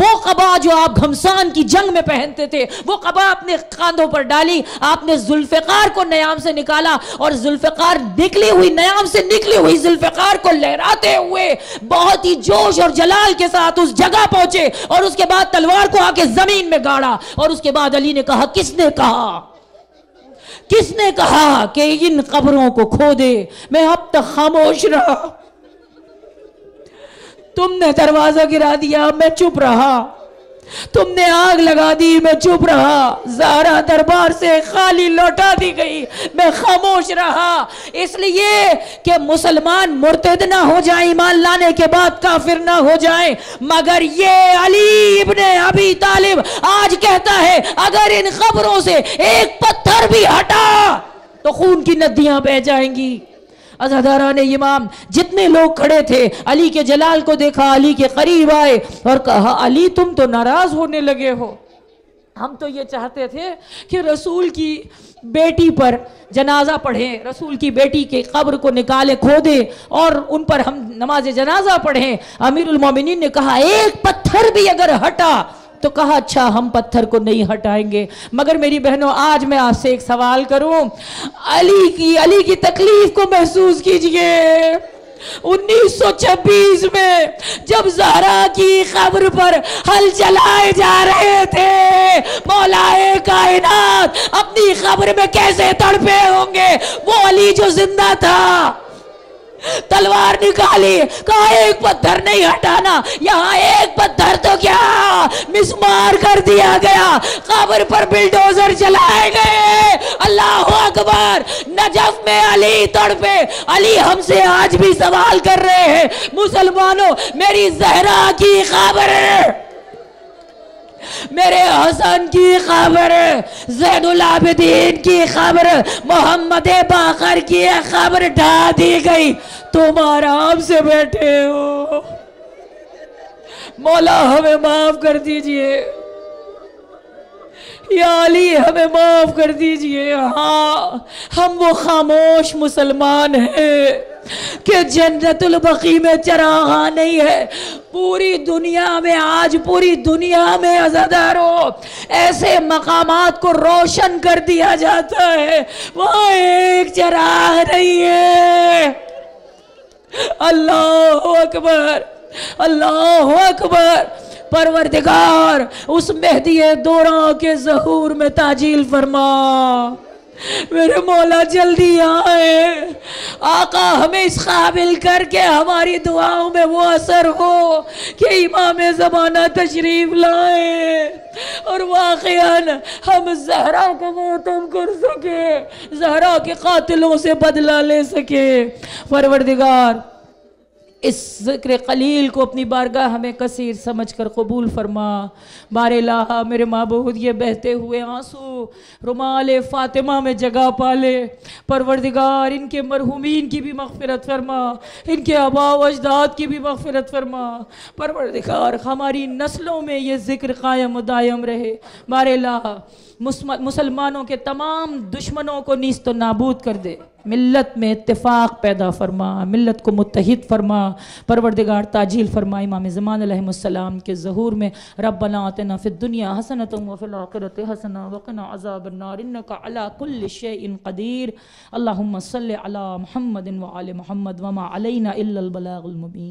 वो कबा जो आप घमसान की जंग में पहनते थे वो कबा अपने कांधों पर डाली आपने जुल्फ़ार को नयाम से निकाला और जुल्फ़ार निकली हुई नयाम से निकली हुई जुल्फ़ार को लहराते हुए बहुत ही जोश और जलाल के साथ उस जगह पहुंचे और उसके बाद तलवार को आके जमीन में गाड़ा और उसके बाद अली ने कहा किसने कहा किसने कहा कि इन कब्रों को खोदे मैं अब तक खामोश रहा तुमने दरवाज़ा गिरा दिया मैं चुप रहा तुमने आग लगा दी मैं चुप रहा जारा दरबार से खाली लौटा दी गई मैं खामोश रहा इसलिए कि मुसलमान मुर्तद ना हो जाए ईमान लाने के बाद काफिर ना हो जाए मगर ये अली ने अभी तालिब आज कहता है अगर इन खबरों से एक पत्थर भी हटा तो खून की नदियां बह जाएंगी अजहदारान इमाम जितने लोग खड़े थे अली के जलाल को देखा अली के करीब आए और कहा अली तुम तो नाराज़ होने लगे हो हम तो ये चाहते थे कि रसूल की बेटी पर जनाजा पढ़ें रसूल की बेटी के कब्र को निकाले खोदें और उन पर हम नमाज जनाजा पढ़ें अमीरुल मोमिनीन ने कहा एक पत्थर भी अगर हटा तो कहा अच्छा हम पत्थर को नहीं हटाएंगे मगर मेरी बहनों आज मैं आपसे एक सवाल करूं अली की अली की तकलीफ को महसूस कीजिए 1926 में जब जहरा की खबर पर हल चलाए जा रहे थे मौलाए कायनात अपनी खबर में कैसे तड़पे होंगे वो अली जो जिंदा था तलवार निकाली कहा एक पत्थर नहीं हटाना यहाँ एक पत्थर तो क्या मिसमार कर दिया गया कब्र पर बिल्डोजर चलाए गए अल्लाह अकबर नजफ में अली तड़पे अली हमसे आज भी सवाल कर रहे हैं मुसलमानों मेरी जहरा की खबर है मेरे हसन की खबर जैनलाबिदीन की खबर मोहम्मद बाखर की खबर ढा दी गई तुम आराम से बैठे हो मौला हमें माफ कर दीजिए या अली हमें माफ़ कर दीजिए हाँ हम वो खामोश मुसलमान हैं कि जन्नतुल बकी में चराहा नहीं है पूरी दुनिया में आज पूरी दुनिया में अजादारों ऐसे मकाम को रोशन कर दिया जाता है वो एक चराह नहीं है अल्लाह अकबर अल्लाह अकबर परवरदिगार उस मेहदी दौरा के जहूर में ताजील फरमा मेरे मौला जल्दी आए आका हमें इस काबिल करके हमारी दुआओं में वो असर हो कि इमाम ज़माना तशरीफ लाए और वाकयान हम जहरा को मोतम कर सके जहरा के कातिलों से बदला ले सके परवरदिगार इस ज़िक्र कलील को अपनी बारगाह हमें कसीर समझ कर कबूल फरमा बारे लाहा मेरे माँ बहुत ये बहते हुए आंसू रुमाल फ़ातिमा में जगह पाले परवरदिगार इनके मरहूमिन की भी मगफरत फरमा इनके आबा अजदाद की भी मगफरत फरमा परवरदिगार हमारी नस्लों में ये ज़िक्र कायम दायम रहे बारे लाहा मुसलमानों के तमाम दुश्मनों को नीस्त तो नाबूद कर दे मिलत में इतफ़ाक़ पैदा फरमा मिलत को मुतहद फरमा परवरदिगार ताजील फरमा इमाम ज़मान के जहूर में रबना तना फिर दुनिया हसनत वफ़िलत हसना वक़ना अजाबनारिन का अला कुल कदीर अला महमद वाल आल महमद वमा अलैना इल्लबलागुलमबी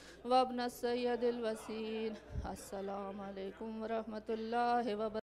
وابن السيد الوسيل السلام عليكم ورحمة الله وبركاته